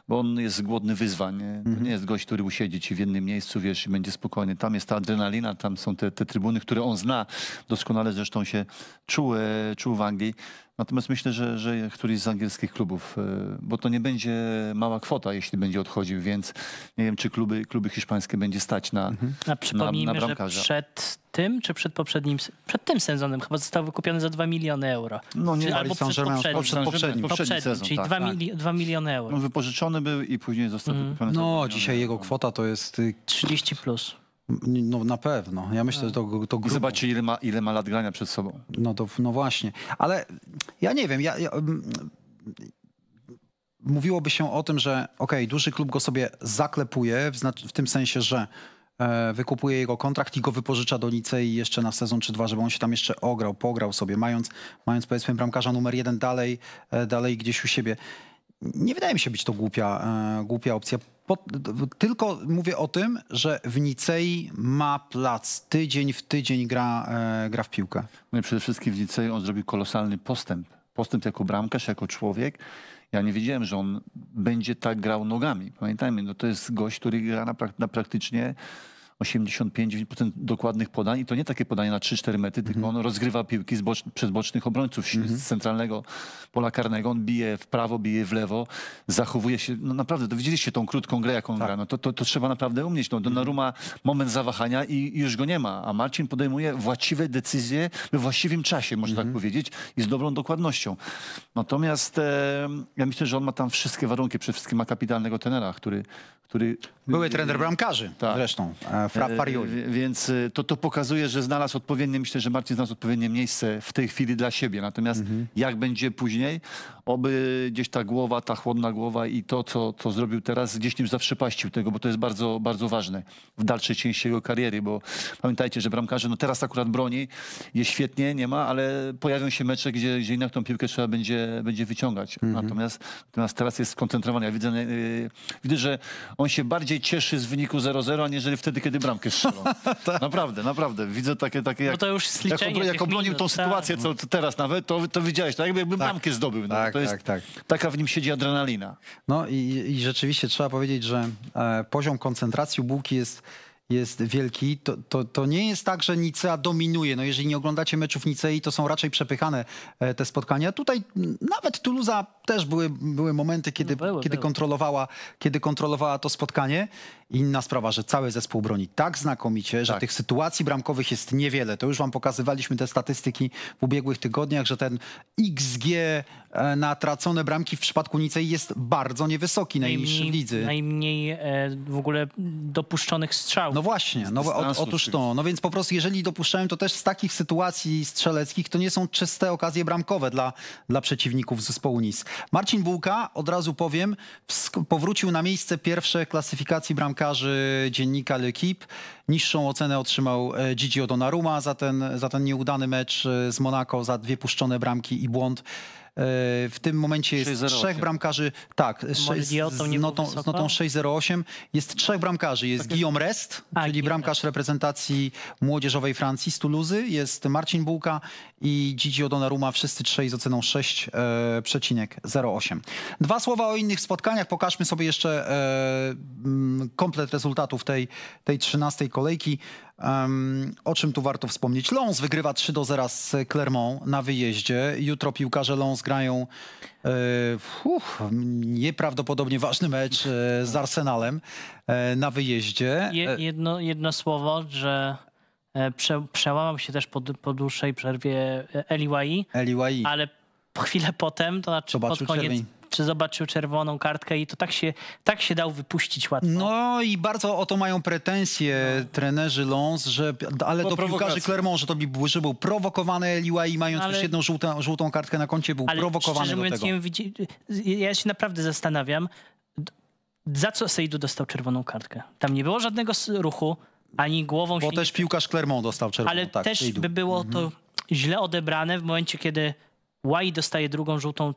bo on jest głodny wyzwań. E, to mhm. nie jest gość, który usiedzi ci w jednym miejscu, wiesz, i będzie spokojny. Tam jest ta adrenalina, tam są te, te trybuny, które on zna. Doskonale zresztą się czuł, czuł w Anglii. Natomiast myślę, że, że któryś z angielskich klubów, e, bo to nie będzie mała kwota, jeśli będzie odchodził, więc nie wiem, czy kluby, kluby hiszpańskie będzie stać na mhm. przypomnijmy, na, na bramkarza. że przed tym, czy przed poprzednim, przed tym sezonem chyba został wykupiony za 2 miliony euro. No nie, albo przed poprzednim, poprzednim, poprzednim, poprzednim, sezon, czyli tak, 2, tak. 2 miliony euro. No, wypożyczony był i później został mm. wykupiony. No, dzisiaj jego kwota to jest... 30 y, plus. No na pewno. Ja myślę, że to, tak. to grubo. I zobaczcie, ile ma, ile ma lat grania przed sobą. No to no właśnie. Ale ja nie wiem, ja, ja mówiłoby się o tym, że ok, duży klub go sobie zaklepuje, w, w tym sensie, że e, wykupuje jego kontrakt i go wypożycza do Nicei jeszcze na sezon czy dwa, żeby on się tam jeszcze ograł, pograł sobie, mając, mając powiedzmy bramkarza numer jeden dalej, e, dalej gdzieś u siebie. Nie wydaje mi się być to głupia, e, głupia opcja po, tylko mówię o tym, że w Nicei ma plac. Tydzień w tydzień gra, e, gra w piłkę. No i przede wszystkim w Nicei on zrobił kolosalny postęp. Postęp jako bramkarz, jako człowiek. Ja nie wiedziałem, że on będzie tak grał nogami. Pamiętajmy, no to jest gość, który gra na, prak na praktycznie 85% dokładnych podań i to nie takie podanie na 3-4 metry, mhm. tylko on rozgrywa piłki z bocz, przez bocznych obrońców mhm. z centralnego pola karnego. On bije w prawo, bije w lewo, zachowuje się, no naprawdę, to widzieliście tą krótką grę, jaką tak. gra, no to, to, to trzeba naprawdę umieć. No, mhm. Donnarumma moment zawahania i już go nie ma, a Marcin podejmuje właściwe decyzje we właściwym czasie, można tak mhm. tak powiedzieć, i z dobrą dokładnością. Natomiast e, ja myślę, że on ma tam wszystkie warunki, przede wszystkim ma kapitalnego tenera, który... który Były trener y, bramkarzy tak. zresztą. E, E, e, więc e, to, to pokazuje, że znalazł odpowiednie, myślę, że Marcin znalazł odpowiednie miejsce w tej chwili dla siebie. Natomiast mhm. jak będzie później, oby gdzieś ta głowa, ta chłodna głowa i to, co, co zrobił teraz, gdzieś nim zaprzepaścił tego, bo to jest bardzo, bardzo ważne w dalszej części jego kariery, bo pamiętajcie, że bramkarze, no teraz akurat broni, jest świetnie, nie ma, ale pojawią się mecze, gdzie, gdzie jednak tą piłkę trzeba będzie, będzie wyciągać. Mhm. Natomiast, natomiast teraz jest skoncentrowany. Ja widzę, yy, widzę, że on się bardziej cieszy z wyniku 0-0, aniżeli wtedy, kiedy kiedy bramkę strzelą. Tak. Naprawdę, naprawdę. Widzę takie, takie jak, no to już jak, obro, jak obronił tą tak. sytuację, tak. co, no. teraz nawet, to, to widziałeś, tak? jakby tak. bramkę zdobył. No. Tak, to jest, tak, tak. Taka w nim siedzi adrenalina. No i, i rzeczywiście trzeba powiedzieć, że e, poziom koncentracji bułki jest jest wielki. To, to, to nie jest tak, że Nicea dominuje. No jeżeli nie oglądacie meczów Nicei, to są raczej przepychane e, te spotkania. Tutaj nawet Tuluza też były, były momenty, kiedy, no kiedy, Kontrolowała, kiedy kontrolowała to spotkanie. Inna sprawa, że cały zespół broni tak znakomicie, że tak. tych sytuacji bramkowych jest niewiele. To już wam pokazywaliśmy te statystyki w ubiegłych tygodniach, że ten XG E, na tracone bramki w przypadku Nicei jest bardzo niewysoki, najniższy w lidzy. Najmniej e, w ogóle dopuszczonych strzałów. No właśnie, no, o, otóż to. No więc po prostu jeżeli dopuszczałem, to też z takich sytuacji strzeleckich to nie są czyste okazje bramkowe dla, dla przeciwników zespołu NIS. Marcin Bułka, od razu powiem, powrócił na miejsce pierwsze klasyfikacji bramkarzy dziennika L'Equipe. Niższą ocenę otrzymał Gigi e, Odonaruma za ten, za ten nieudany mecz z Monaco za dwie puszczone bramki i błąd. E, w tym momencie jest trzech bramkarzy, tak, z, z, notą, z notą 6,08 jest trzech bramkarzy. Jest Guillaume Rest, czyli bramkarz reprezentacji młodzieżowej Francji z Toulouse, jest Marcin Bułka i Gigi Odonaruma, wszyscy trzej z oceną 6,08. E, Dwa słowa o innych spotkaniach. Pokażmy sobie jeszcze e, komplet rezultatów tej, tej 13 kolejki. Um, o czym tu warto wspomnieć? Lons wygrywa 3 do 0 z Clermont na wyjeździe. Jutro piłkarze Lons grają e, uf, nieprawdopodobnie ważny mecz e, z Arsenalem e, na wyjeździe. Je, e, jedno, jedno słowo, że e, prze, przełamał się też po, po dłuższej przerwie e, Eliwai, Eliwai. ale chwilę potem, to znaczy Zobaczył pod koniec, czerwień czy zobaczył czerwoną kartkę i to tak się, tak się dał wypuścić łatwo. No i bardzo o to mają pretensje no. trenerzy Lons, że ale to do piłkarzy Clermont, że to był, że był prowokowany Eliway mając ale... już jedną żółtą, żółtą kartkę na koncie, był ale prowokowany szczerze mówiąc, do tego. Wiem, y, ja się naprawdę zastanawiam, za co Seidu dostał czerwoną kartkę. Tam nie było żadnego ruchu, ani głową Bo się też nie... piłkarz Clermont dostał czerwoną, Ale tak, też by było mhm. to źle odebrane w momencie, kiedy Łaj dostaje drugą żółtą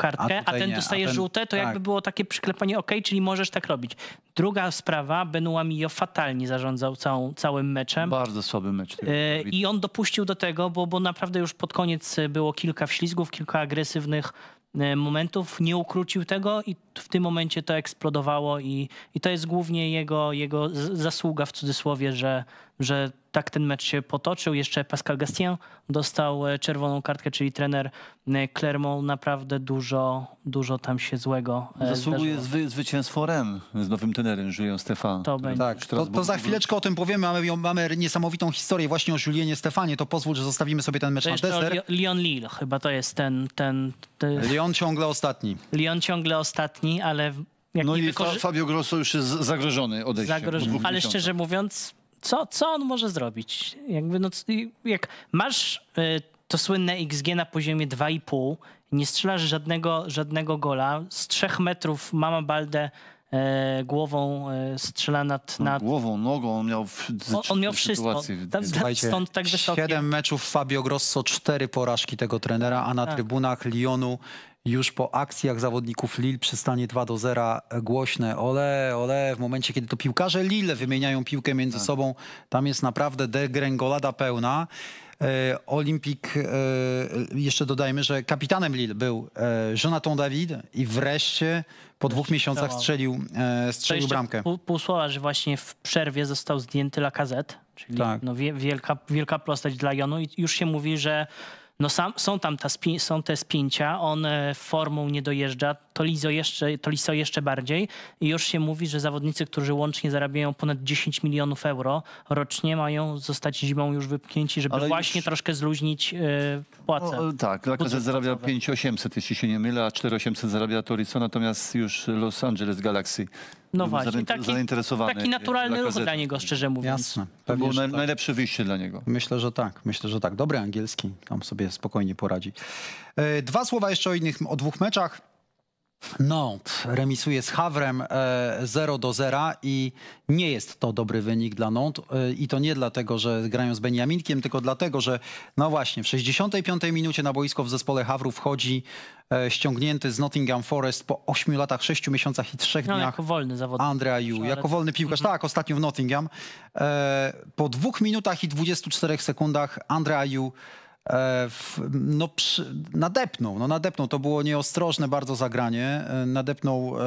kartkę, a, a ten nie, dostaje a ten, żółte, to tak. jakby było takie przyklepanie OK, czyli możesz tak robić. Druga sprawa, Benoit Mio fatalnie zarządzał całą, całym meczem. Bardzo słaby mecz. Yy, I on dopuścił do tego, bo, bo naprawdę już pod koniec było kilka wślizgów, kilka agresywnych e, momentów, nie ukrócił tego i w tym momencie to eksplodowało i, i to jest głównie jego, jego zasługa w cudzysłowie, że, że tak ten mecz się potoczył. Jeszcze Pascal Gastien dostał e, czerwoną kartkę, czyli trener e, Clermont naprawdę dużo, dużo tam się złego e, Zasługuje zdarzyło. zwycięstwo Ren z nowym trenerem, Julien Stefan. To, tak, to, to, za chwileczkę o tym powiemy, mamy, mamy niesamowitą historię właśnie o Julienie Stefanie, to pozwól, że zostawimy sobie ten mecz to na deser. Lyon Lille chyba to jest ten... ten, ten... Lyon ciągle ostatni. Lyon ciągle ostatni wcześniej, ale... Jak no i wykorzy- Fabio Grosso już jest zagrożony odejściem. Zagrożony, ale szczerze mówiąc, co, co on może zrobić? Jakby no, jak masz y, to słynne XG na poziomie 2,5, nie strzelasz żadnego, żadnego gola, z trzech metrów Mama Balde E, głową e, strzela nad, no, nad... Głową, nogą, on miał, w, on, on miał wszystko. stąd tak wysokie. Siedem meczów Fabio Grosso, cztery porażki tego trenera, a na tak. trybunach Lyonu już po akcjach zawodników Lille przystanie 2 do 0 głośne ole, ole, w momencie kiedy to piłkarze Lille wymieniają piłkę między tak. sobą, tam jest naprawdę degrengolada pełna. E, Olimpik, e, jeszcze dodajmy, że kapitanem Lille był e, Jonathan David i wreszcie po dwóch miesiącach strzelił, strzelił bramkę. Pół, pół słowa, że właśnie w przerwie został zdjęty Lacazette, czyli tak. no, wielka, wielka postać dla Jonu i już się mówi, że no sam, są tam ta spi, są te spięcia, on e, formą nie dojeżdża, to liso, jeszcze, to liso jeszcze bardziej i już się mówi, że zawodnicy, którzy łącznie zarabiają ponad 10 milionów euro rocznie mają zostać zimą już wypchnięci, żeby Ale właśnie już... troszkę zluźnić yy, płacę. No, tak, Lacazette zarabia 5800, jeśli się nie mylę, a 4800 zarabia Toriso, natomiast już Los Angeles Galaxy no właśnie, taki, zainteresowany. Taki naturalny ruch dla niego, szczerze mówiąc. Jasne. To było tak. najlepsze wyjście dla niego. Myślę, że tak. Myślę, że tak. Dobry angielski. Tam sobie spokojnie poradzi. E, dwa słowa jeszcze o innych, o dwóch meczach. Nantes remisuje z Havrem 0 e, do 0 i nie jest to dobry wynik dla Nantes e, i to nie dlatego, że grają z Beniaminkiem, tylko dlatego, że no właśnie w 65 minucie na boisko w zespole Hawru wchodzi e, ściągnięty z Nottingham Forest po 8 latach, 6 miesiącach i 3 no, dniach. jako wolny zawodnik. Andrea Yu, jako wolny piłkarz, mhm. tak, ostatnio w Nottingham. Po 2 minutach i 24 sekundach Andrea Yu E, no, nadepnął, no nadepnął, to było nieostrożne bardzo zagranie, e, nadepnął e,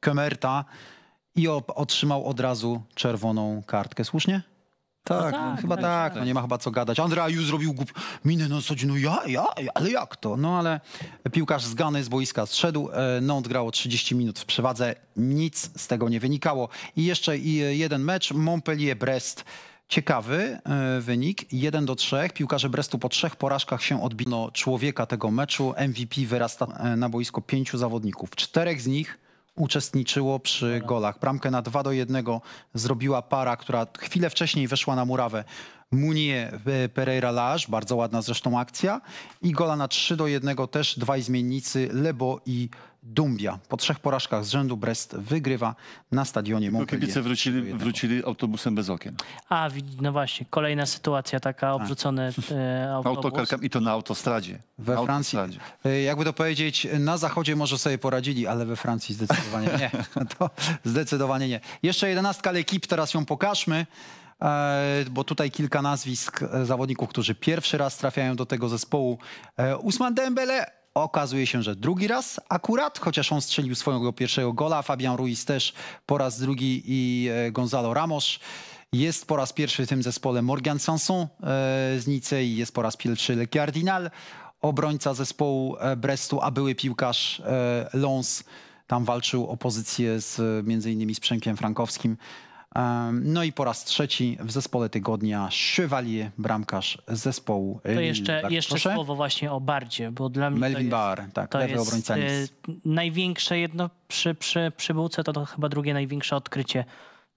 Kemerta i otrzymał od razu czerwoną kartkę, słusznie? Tak, no tak no, chyba tak, no tak. No nie ma chyba co gadać. już zrobił głup minę, no co no ja, ja, ale jak to? No ale piłkarz zgany z boiska zszedł, Nantes grało 30 minut w przewadze, nic z tego nie wynikało. I jeszcze jeden mecz, Montpellier-Brest. Ciekawy e, wynik, 1 do 3. Piłkarze Brestu po trzech porażkach się odbino człowieka tego meczu. MVP wyrasta e, na boisko pięciu zawodników. Czterech z nich uczestniczyło przy golach. Bramkę na 2 do 1 zrobiła para, która chwilę wcześniej weszła na murawę. Munie e, Pereira Lasz, bardzo ładna zresztą akcja. I gola na 3 do 1 też dwaj zmiennicy, Lebo i Dumbia. Po trzech porażkach z rzędu Brest wygrywa na stadionie Montpellier. Kibice wrócili, wrócili autobusem bez okien. A, no właśnie, kolejna sytuacja taka, tak. obrzucony e, autobus. i to na autostradzie. We na Francji, autostradzie. E, jakby to powiedzieć, na zachodzie może sobie poradzili, ale we Francji zdecydowanie nie. To zdecydowanie nie. Jeszcze jedenastka Ekip teraz ją pokażmy e, bo tutaj kilka nazwisk e, zawodników, którzy pierwszy raz trafiają do tego zespołu. Usman Dembele Okazuje się, że drugi raz akurat, chociaż on strzelił swojego pierwszego gola, Fabian Ruiz też po raz drugi i e, Gonzalo Ramos. Jest po raz pierwszy w tym zespole Morgan Sanson e, z Nicy i jest po raz pierwszy Le Cardinal, obrońca zespołu e, Brestu, a były piłkarz Lons. Tam walczył o pozycję z, między innymi z Przemkiem Frankowskim. No i po raz trzeci w zespole tygodnia Chevalier, bramkarz zespołu. To jeszcze, jeszcze słowo właśnie o Bardzie, bo dla mnie Melvin to jest, Bar, tak, to lewy jest y, największe jedno przy, przy, przy bułce, to, to chyba drugie największe odkrycie,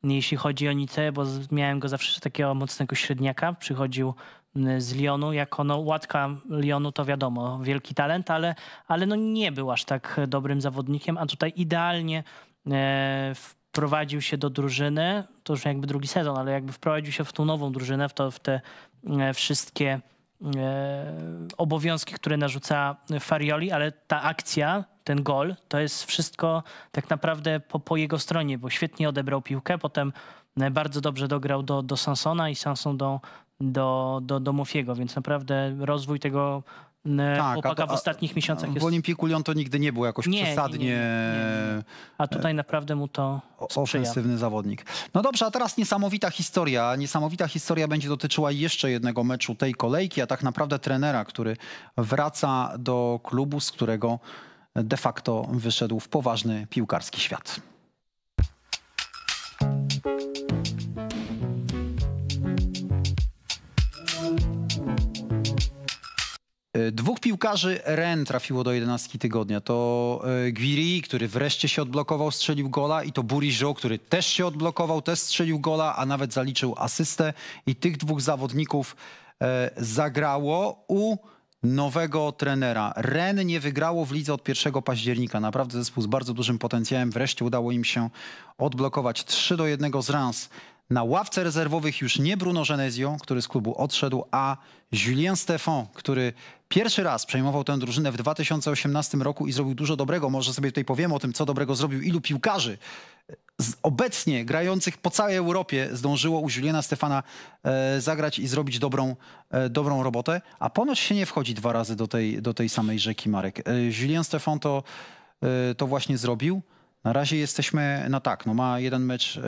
jeśli chodzi o Nice, bo miałem go zawsze takiego mocnego średniaka, przychodził y, z Lyonu, jako no, łatka Lyonu to wiadomo, wielki talent, ale, ale no nie był aż tak dobrym zawodnikiem, a tutaj idealnie e, w wprowadził się do drużyny, to już jakby drugi sezon, ale jakby wprowadził się w tą nową drużynę, w, to, w te e, wszystkie e, obowiązki, które narzuca Farioli, ale ta akcja, ten gol, to jest wszystko tak naprawdę po, po jego stronie, bo świetnie odebrał piłkę, potem e, bardzo dobrze dograł do, do Sansona i Sanson do, do, do, do Mofiego, więc naprawdę rozwój tego tak, chłopaka w ostatnich miesiącach. Jest... W Olimpiku Lyon to nigdy nie był jakoś nie, przesadnie... Nie, nie, a tutaj naprawdę mu to sprzyja. Ofensywny zawodnik. No dobrze, a teraz niesamowita historia. Niesamowita historia będzie dotyczyła jeszcze jednego meczu tej kolejki, a tak naprawdę trenera, który wraca do klubu, z którego de facto wyszedł w poważny piłkarski świat. E, dwóch piłkarzy REN trafiło do 11 tygodnia. To e, Gwiri, który wreszcie się odblokował, strzelił gola i to Buriżo, który też się odblokował, też strzelił gola, a nawet zaliczył asystę. I tych dwóch zawodników e, zagrało u nowego trenera. Ren nie wygrało w lidze od 1 października. Naprawdę zespół z bardzo dużym potencjałem. Wreszcie udało im się odblokować 3 do 1 z Rans. Na ławce rezerwowych już nie Bruno Genesio, który z klubu odszedł, a Julien Stefan, który Pierwszy raz przejmował tę drużynę w 2018 roku i zrobił dużo dobrego. Może sobie tutaj powiemy o tym, co dobrego zrobił, ilu piłkarzy obecnie grających po całej Europie zdążyło u Juliana Stefana e, zagrać i zrobić dobrą, e, dobrą robotę, a ponoć się nie wchodzi dwa razy do tej, do tej samej rzeki Marek. E, Stefan to, e, to właśnie zrobił. Na razie jesteśmy na tak, no ma jeden mecz, e,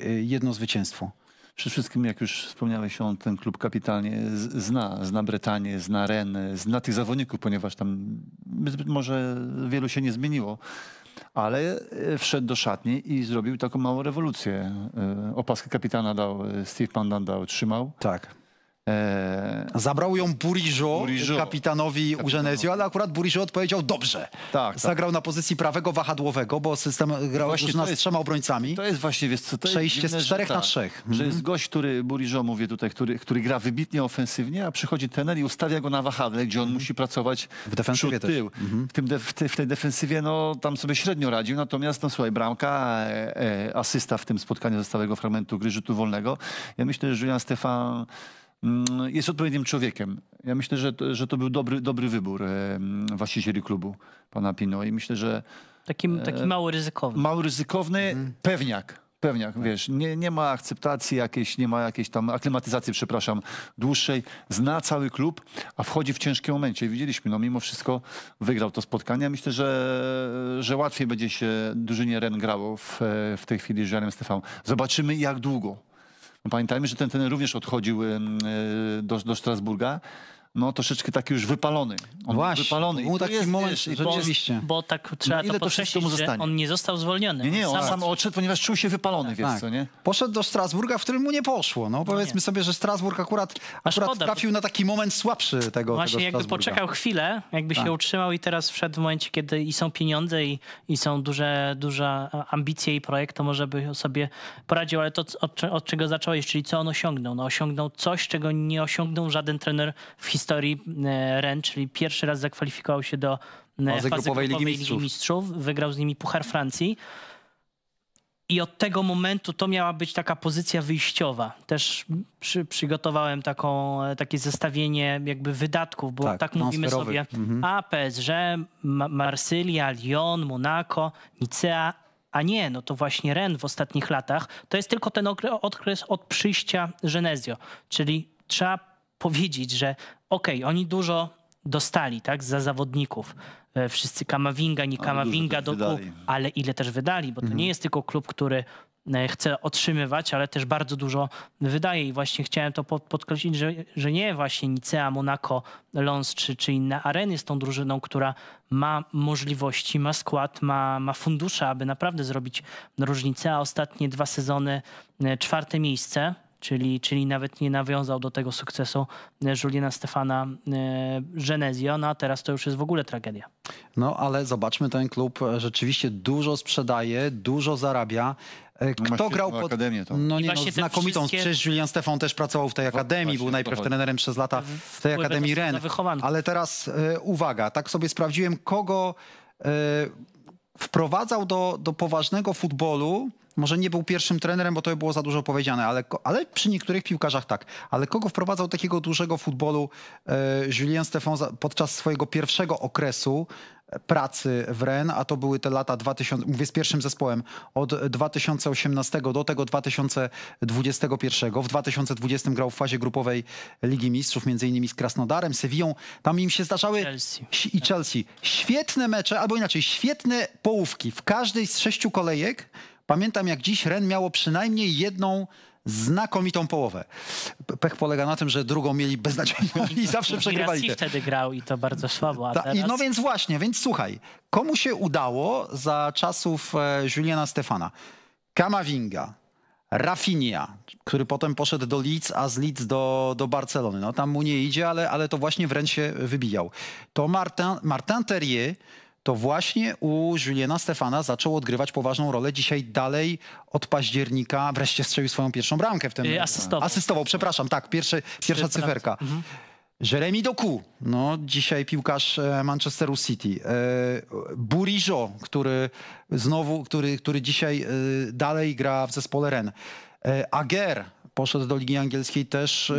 e, jedno zwycięstwo. Przede wszystkim, jak już wspomniałeś, on ten klub kapitalnie zna. Zna Bretanię, zna Rennes, zna tych zawodników, ponieważ tam zbyt może wielu się nie zmieniło. Ale e, wszedł do szatni i zrobił taką małą rewolucję. E, opaskę kapitana dał, e, Steve Pandan dał, trzymał. Tak. E, Zabrał ją Burijo, kapitanowi Ugenezio, ale akurat Burijo odpowiedział dobrze. Tak, tak. Zagrał tak. na pozycji prawego wahadłowego, bo system grał już z trzema obrońcami. To jest właśnie, wiesz co, to Przejście dziwne, z czterech tak, na trzech. Że jest mhm. gość, który, Burijo mówię tutaj, który, który gra wybitnie ofensywnie, a przychodzi trener i ustawia go na wahadle, gdzie on mhm. musi pracować w defensywie przód, tył. Mhm. W, tym de, w, te, w, tej defensywie no, tam sobie średnio radził, natomiast no słuchaj, bramka, e, e, asysta w tym spotkaniu ze stałego fragmentu gry rzutu wolnego. Ja myślę, że Julian Stefan Mm, jest odpowiednim człowiekiem. Ja myślę, że, że to był dobry, dobry wybór właścicieli klubu, pana Pino. I myślę, że... Taki, taki e, mało ryzykowny. Mało ryzykowny, mhm. pewniak. Pewniak, tak. wiesz, nie, nie ma akceptacji jakiejś, nie ma jakiejś tam aklimatyzacji, przepraszam, dłuższej. Zna cały klub, a wchodzi w ciężkim momencie. Widzieliśmy, no mimo wszystko wygrał to spotkanie. Myślę, że, że łatwiej będzie się drużynie Ren grało w, e, w tej chwili z Żanem Stefan. Zobaczymy jak długo. Pamiętajmy, że ten trener również odchodził e, do, do Strasburga no troszeczkę taki już wypalony. On Właśnie, wypalony. był taki jest, moment, wiesz, rzeczywiście. Bo tak trzeba no, to podkreślić, to on nie został zwolniony. Nie, nie, on sam, sam odszedł, ponieważ czuł się wypalony, tak. wiesz co, nie? Poszedł do Strasburga, w którym mu nie poszło. No, no powiedzmy nie. sobie, że Strasburg akurat, akurat trafił na taki moment słabszy tego Właśnie, tego jakby poczekał chwilę, jakby tak. się utrzymał i teraz wszedł w momencie, kiedy i są pieniądze i, i są duże, duże ambicje i projekt, to może by sobie poradził, ale to od, od czego zacząłeś, czyli co on osiągnął? No osiągnął coś, czego nie osiągnął żaden trener w historii historii e, Ren, czyli pierwszy raz zakwalifikował się do e, fazy grupowej, Ligi, Mistrzów. Ligi Mistrzów, wygrał z nimi Puchar Francji. I od tego momentu to miała być taka pozycja wyjściowa. Też przy, przygotowałem taką, e, takie zestawienie jakby wydatków, bo tak, tak mówimy sobie. Mhm. A, PSG, Marsylia, Lyon, Monaco, Nicea, a nie, no to właśnie Ren w ostatnich latach. To jest tylko ten okres od przyjścia Genezio, czyli trzeba powiedzieć, że okej, okay, oni dużo dostali tak, za zawodników. E, wszyscy Kamawinga, nie Kamawinga, do kół, ale ile też wydali, bo to mhm. nie jest tylko klub, który e, chce otrzymywać, ale też bardzo dużo wydaje i właśnie chciałem to podkreślić, że, że nie właśnie Nicea, Monaco, Lons czy, czy inne areny jest tą drużyną, która ma możliwości, ma skład, ma, ma fundusze, aby naprawdę zrobić różnicę, a ostatnie dwa sezony e, czwarte miejsce czyli, czyli nawet nie nawiązał do tego sukcesu e, Juliana Stefana e, Genezio, no a teraz to już jest w ogóle tragedia. No ale zobaczmy, ten klub e, rzeczywiście dużo sprzedaje, dużo zarabia. No kto grał pod... Akademię, to. No nie, no, znakomitą. Wszystkie... Przecież Julian Stefan też pracował w tej akademii, był najpierw trenerem przez lata mhm. w tej akademii REN. Ale teraz uwaga, tak sobie sprawdziłem, kogo wprowadzał do, do poważnego futbolu. Może nie był pierwszym trenerem, bo to by było za dużo powiedziane, ale, ale przy niektórych piłkarzach tak. Ale kogo wprowadzał takiego dużego futbolu e, Julien Stefan podczas swojego pierwszego okresu pracy w REN, a to były te lata 2000, mówię z pierwszym zespołem, od 2018 do tego 2021. W 2020 grał w fazie grupowej Ligi Mistrzów, między innymi z Krasnodarem, Sewillą. Tam im się zdarzały Chelsea. i Chelsea. Świetne mecze, albo inaczej, świetne połówki. W każdej z sześciu kolejek, pamiętam jak dziś, REN miało przynajmniej jedną znakomitą połowę. Pech polega na tym, że drugą mieli beznadziejnie i, zawsze przegrywali. I wtedy grał i to bardzo słabo. Ta, no teraz... No więc właśnie, więc słuchaj, komu się udało za czasów e, Juliana Stefana? Kamavinga, Rafinha, który potem poszedł do Leeds, a z Leeds do, do Barcelony. No tam mu nie idzie, ale, ale to właśnie wręcz się wybijał. To Martin, Martin Terrier, to właśnie u Juliana Stefana zaczął odgrywać poważną rolę. Dzisiaj dalej od października wreszcie strzelił swoją pierwszą bramkę w tym. Asystował. Asystował, przepraszam, tak, pierwsza cyferka. Mhm. Jeremy Doku, no dzisiaj piłkarz e, Manchesteru City. E, Burijo, który znowu, który, który dzisiaj e, dalej gra w zespole Ren. Ager, poszedł do Ligi Angielskiej też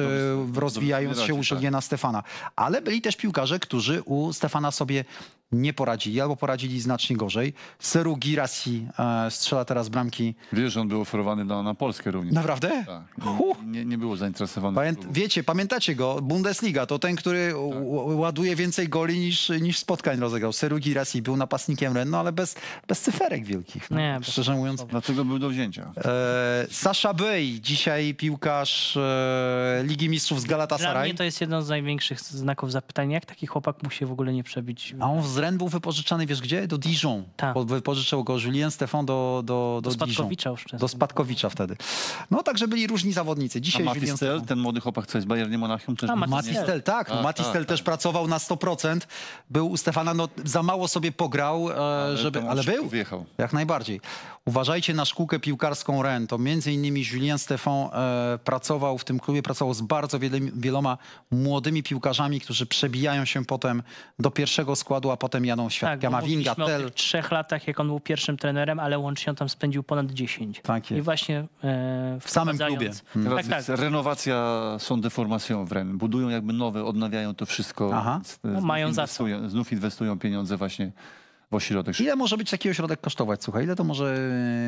dobrze, rozwijając dobrze, się u Juliana tak. Stefana. Ale byli też piłkarze, którzy u Stefana sobie nie poradzili albo poradzili znacznie gorzej. Seru Girasi e, strzela teraz bramki. Wiesz, on był oferowany na, na Polskę również. Naprawdę? Tak. Nie, nie, było zainteresowany. Pamięt, wiecie, pamiętacie go? Bundesliga to ten, który tak. ładuje więcej goli niż, niż spotkań rozegrał. Seru Girasi był napastnikiem Rennes, no ale bez, bez cyferek wielkich. No. Nie, no, szczerze mówiąc. Dlatego był do wzięcia. E, Sasha Bey, dzisiaj piłkarz e, Ligi Mistrzów z Galatasaray. Dla mnie to jest jeden z największych znaków zapytania, jak taki chłopak musi w ogóle nie przebić. A on w Ren był wypożyczany, wiesz gdzie? Do Dijon. Tak. Wypożyczył go Julien Stefan do, do, do, do Spadkowicza Dijon. do Spadkowicza wtedy. No także byli różni zawodnicy. Dzisiaj A Matistel, ten młody chłopak, co jest Bayernie Monachium? Też A, Matistel. tak. No, Matistel tak, też tak. pracował na 100%. Był u Stefana, no za mało sobie pograł, e, ale żeby... Ale był. Wjechał. Jak najbardziej. Uważajcie na szkółkę piłkarską Ren. To między innymi Julien Stefan e, pracował w tym klubie, pracował z bardzo wieloma młodymi piłkarzami, którzy przebijają się potem do pierwszego składu, a potem potem Janą Świadkama tak, Winga. Tel... tych trzech latach, jak on był pierwszym trenerem, ale łącznie on tam spędził ponad 10. Tak jest. I właśnie e, w samym klubie. Hmm. Tak, mhm. tak. Renowacja są deformacją wręcz. Budują jakby nowe, odnawiają to wszystko. Aha. Z, no, mają inwestują, za co. Znów inwestują pieniądze właśnie w ośrodek. Ile może być taki ośrodek kosztować? Słuchaj, ile to może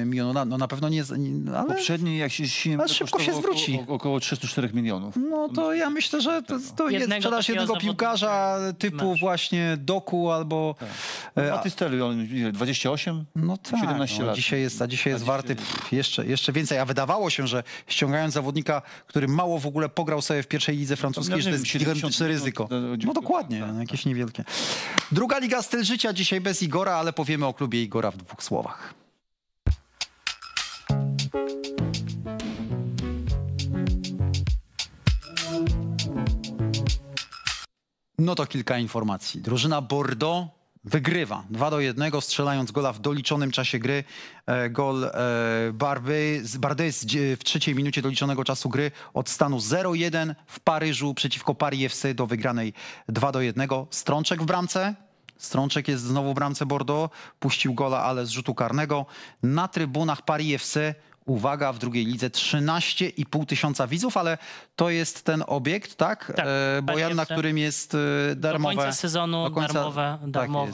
e, milionów? No, no, na pewno nie, no ale... Poprzedni, jak się ale szybko się zwróci. Około, około 304 milionów. No to no, ja myślę, że to, to jest sprzedaż jednego piłkarza typu masz. właśnie Doku albo... Tak. E, a ty stary, 28? No tak. 17 lat. Dzisiaj jest, a dzisiaj jest a warty dzisiaj... Pff, jeszcze, jeszcze więcej. A wydawało się, że ściągając zawodnika, który mało w ogóle pograł sobie w pierwszej lidze francuskiej, no, że to jest 70, gigantyczne ryzyko. No dokładnie, jakieś niewielkie. Druga liga styl życia dzisiaj bez IG Igora, ale powiemy o klubie Igora w dwóch słowach. No to kilka informacji. Drużyna Bordeaux wygrywa 2 do 1, strzelając gola w doliczonym czasie gry. E, gol e, Barby, w trzeciej minucie doliczonego czasu gry od stanu 0-1 w Paryżu przeciwko Paris FC do wygranej 2 do 1. Strączek w bramce, Strączek jest znowu w bramce Bordeaux, puścił gola, ale z rzutu karnego. Na trybunach Paris FC uwaga, w drugiej lidze 13,5 tysiąca widzów, ale to jest ten obiekt, tak? tak e, Bo ja, na którym jest darmowe... Do końca sezonu do końca, darmowe, tak darmowe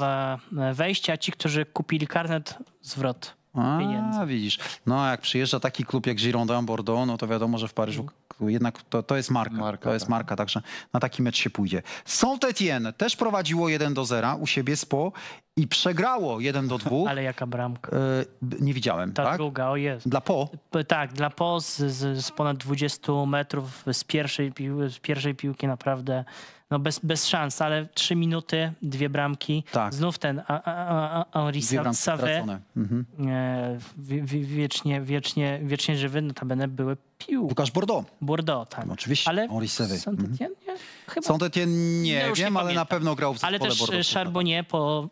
tak wejście, a ci, którzy kupili karnet, zwrot. A, widzisz. No jak przyjeżdża taki klub jak Girondin Bordeaux, no to wiadomo, że w Paryżu mhm. jednak to, to jest marka. marka to jest tak. marka, także na taki mecz się pójdzie. Saint-Étienne też prowadziło 1 do 0 u siebie Spo i przegrało 1 do 2. Ale jaka bramka. E, nie widziałem, Ta tak? druga, o jest. Dla Po? tak, dla Po z, z, ponad 20 metrów z pierwszej, pił z pierwszej piłki naprawdę no bez, bez szans, ale trzy minuty, dwie bramki. Tak. Znów ten Henri Savé mhm. e, wiecznie, wiecznie, wiecznie żywy, notabene były pił. Łukasz Bordeaux. Bordeaux, tak. No, oczywiście, ale Henri Savé. Saint-Etienne? Mhm. Chyba. nie, wiem, nie ale na pewno grał w Ale też e, Bordeaux, tak. Charbonnier po,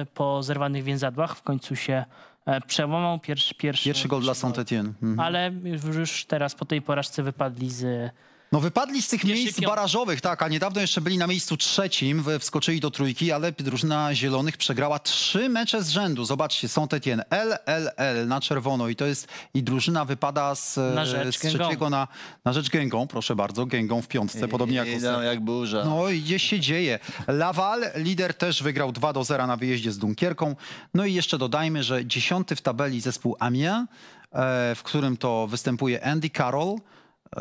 e, po zerwanych więzadłach w końcu się przełamał pierwszy, pierwszy, pierwszy gol dla Saint-Etienne. Mhm. Ale już teraz po tej porażce wypadli z no wypadli z tych miejsc barażowych, tak, a niedawno jeszcze byli na miejscu trzecim, wskoczyli do trójki, ale drużyna Zielonych przegrała trzy mecze z rzędu. Zobaczcie, są Tetien LLL na czerwono i to jest, i drużyna wypada z, na z trzeciego na, na rzecz Gęgą, proszę bardzo, Gęgą w piątce, podobnie jak, i, no, jak burza. No i gdzieś się dzieje. Laval, lider też wygrał 2 do 0 na wyjeździe z Dunkierką. No i jeszcze dodajmy, że dziesiąty w tabeli zespół Amiens, e, w którym to występuje Andy Carroll,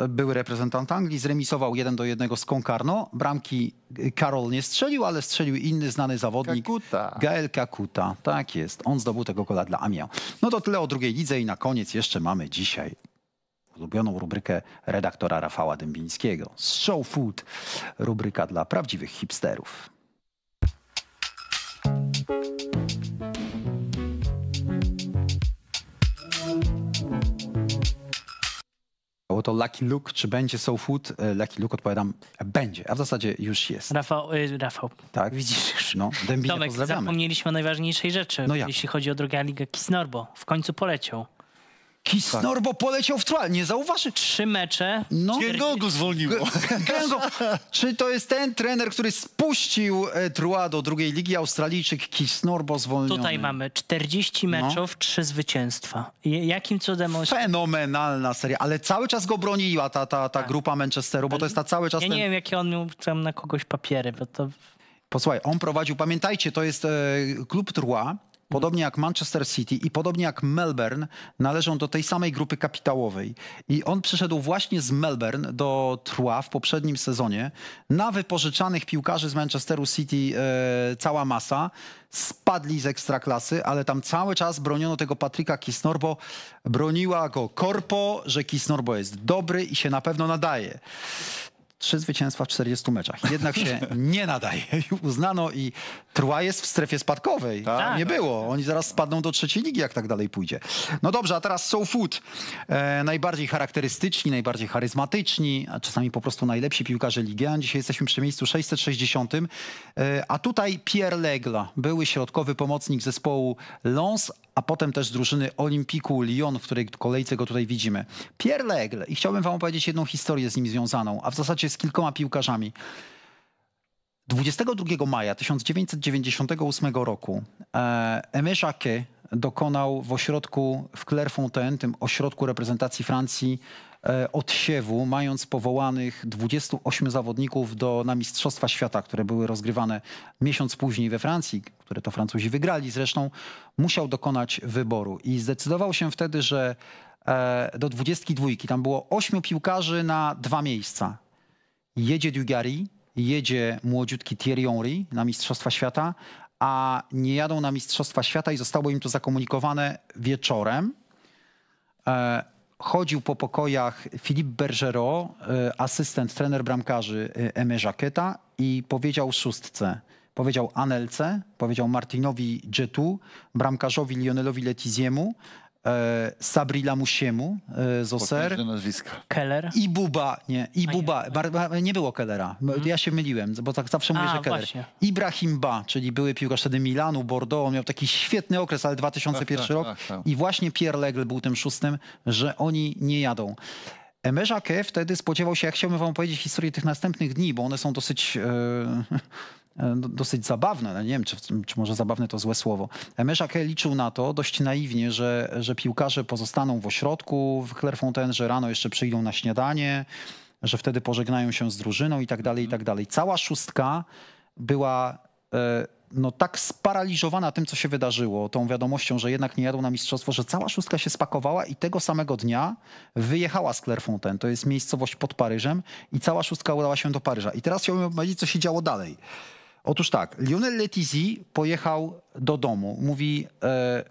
były reprezentant Anglii, zremisował jeden do jednego z Konkarno. Bramki y, Karol nie strzelił, ale strzelił inny znany zawodnik. Kakuta. Gael Kakuta. Tak jest. On zdobył tego kola dla Amia. No to tyle o drugiej lidze i na koniec jeszcze mamy dzisiaj ulubioną rubrykę redaktora Rafała Dębińskiego. Show Food. Rubryka dla prawdziwych hipsterów. było to Lucky Look czy będzie Soul Food? E, Lucky Look, odpowiadam, będzie, a w zasadzie już jest. Rafał, y, Rafał tak? widzisz już. No, Dębinie Tomek, zapomnieliśmy o najważniejszej rzeczy, no jeśli chodzi o drugą ligę. Kisnorbo w końcu poleciał. Kisnor, tak. bo poleciał w trwal, nie zauważy. Trzy mecze. No. Kiego go zwolniło. Czy to jest ten trener, który spuścił e, Trua do drugiej ligi, Australijczyk Kisnor, bo zwolniony. Tutaj mamy 40 meczów, no. trzy no. zwycięstwa. Jakim cudem... On... Fenomenalna seria, ale cały czas go broniła ta, ta, ta tak. grupa Manchesteru, bo to jest ta cały czas... Ja nie wiem, jakie on miał tam na kogoś papiery, bo to... Posłuchaj, on prowadził, pamiętajcie, to jest e, klub Trua, podobnie jak Manchester City i podobnie jak Melbourne, należą do tej samej grupy kapitałowej. I on przyszedł właśnie z Melbourne do Trua w poprzednim sezonie. Na wypożyczanych piłkarzy z Manchesteru City e, cała masa. Spadli z ekstraklasy, ale tam cały czas broniono tego Patryka Kisnorbo. Broniła go Korpo, że Kisnorbo jest dobry i się na pewno nadaje trzy zwycięstwa w 40 meczach. Jednak się nie nadaje. Uznano i Trua jest w strefie spadkowej. Tak. Nie tak. było. Oni zaraz spadną do trzeciej ligi, jak tak dalej pójdzie. No dobrze, a teraz Soul Food. E, najbardziej charakterystyczni, najbardziej charyzmatyczni, a czasami po prostu najlepsi piłkarze ligi. A dzisiaj jesteśmy przy miejscu 660. E, a tutaj Pierre Legla, były środkowy pomocnik zespołu Lens a potem też z drużyny Olimpiku Lyon, w której kolejce go tutaj widzimy. Pierre Legle i chciałbym wam opowiedzieć jedną historię z nim związaną, a w zasadzie z kilkoma piłkarzami. 22 maja 1998 roku e, Aimé dokonał w ośrodku w Clairefontaine, tym ośrodku reprezentacji Francji, e, odsiewu, mając powołanych 28 zawodników do, na Mistrzostwa Świata, które były rozgrywane miesiąc później we Francji, które to Francuzi wygrali zresztą, musiał dokonać wyboru. I zdecydował się wtedy, że e, do 22, tam było 8 piłkarzy na dwa miejsca. Jedzie Dugarry, jedzie młodziutki Thierry Henry na Mistrzostwa Świata, a nie jadą na Mistrzostwa Świata i zostało im to zakomunikowane wieczorem. E, chodził po pokojach Filip Bergerot, e, asystent, trener bramkarzy e, Emy Żaketa i powiedział szóstce, powiedział Anelce, powiedział Martinowi Jetu, bramkarzowi Lionelowi Letiziemu, E, Sabri Lamusiemu e, z OSER. Keller. I Buba, nie, i Buba, nie. było Kellera, mhm. ja się myliłem, bo tak zawsze mówię, A, że Keller. Ibrahim Ba, czyli były piłkarz wtedy Milanu, Bordeaux, on miał taki świetny okres, ale 2001 tak, tak, rok tak, tak, i właśnie Pierre Legle był tym szóstym, że oni nie jadą. Emerza Ke wtedy spodziewał się, jak chciałbym wam powiedzieć historię tych następnych dni, bo one są dosyć... Yy E, dosyć zabawne, no nie wiem, czy, czy, może zabawne to złe słowo. E, Meszake liczył na to dość naiwnie, że, że piłkarze pozostaną w ośrodku w Clairefontaine, że rano jeszcze przyjdą na śniadanie, że wtedy pożegnają się z drużyną i tak dalej, i mhm. tak dalej. Cała szóstka była e, no, tak sparaliżowana tym, co się wydarzyło, tą wiadomością, że jednak nie jadą na mistrzostwo, że cała szóstka się spakowała i tego samego dnia wyjechała z Clairefontaine, to jest miejscowość pod Paryżem i cała szóstka udała się do Paryża. I teraz chciałbym powiedzieć, co się działo dalej. Otóż tak, Lionel Letizy pojechał do domu. Mówi, e,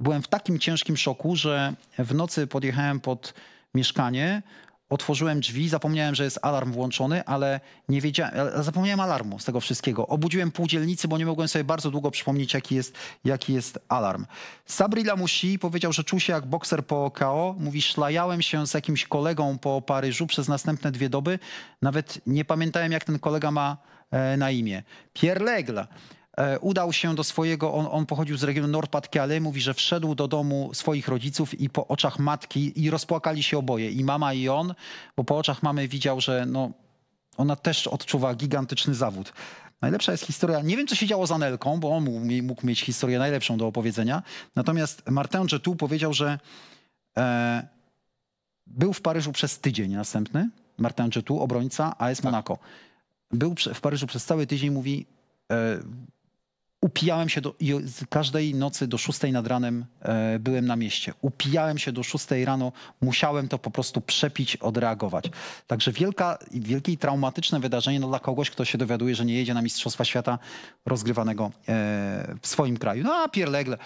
byłem w takim ciężkim szoku, że w nocy podjechałem pod mieszkanie, otworzyłem drzwi, zapomniałem, że jest alarm włączony, ale nie wiedziałem, zapomniałem alarmu z tego wszystkiego. Obudziłem pół dzielnicy, bo nie mogłem sobie bardzo długo przypomnieć, jaki jest, jaki jest alarm. Sabri Lamusi powiedział, że czuł się jak bokser po KO. Mówi, szlajałem się z jakimś kolegą po Paryżu przez następne dwie doby. Nawet nie pamiętałem, jak ten kolega ma E, na imię. Pierre Legle e, udał się do swojego, on, on pochodził z regionu Nordpadkiale, mówi, że wszedł do domu swoich rodziców i po oczach matki i rozpłakali się oboje, i mama i on, bo po oczach mamy widział, że no, ona też odczuwa gigantyczny zawód. Najlepsza jest historia, nie wiem co się działo z Anelką, bo on mógł, mógł mieć historię najlepszą do opowiedzenia, natomiast Martin tu powiedział, że e, był w Paryżu przez tydzień następny, Martin tu obrońca AS tak. Monaco był w Paryżu przez cały tydzień, mówi, e, upijałem się do, każdej nocy do szóstej nad ranem e, byłem na mieście. Upijałem się do szóstej rano, musiałem to po prostu przepić, odreagować. Także wielka, wielkie i traumatyczne wydarzenie no, dla kogoś, kto się dowiaduje, że nie jedzie na Mistrzostwa Świata rozgrywanego e, w swoim kraju. No a pierlegle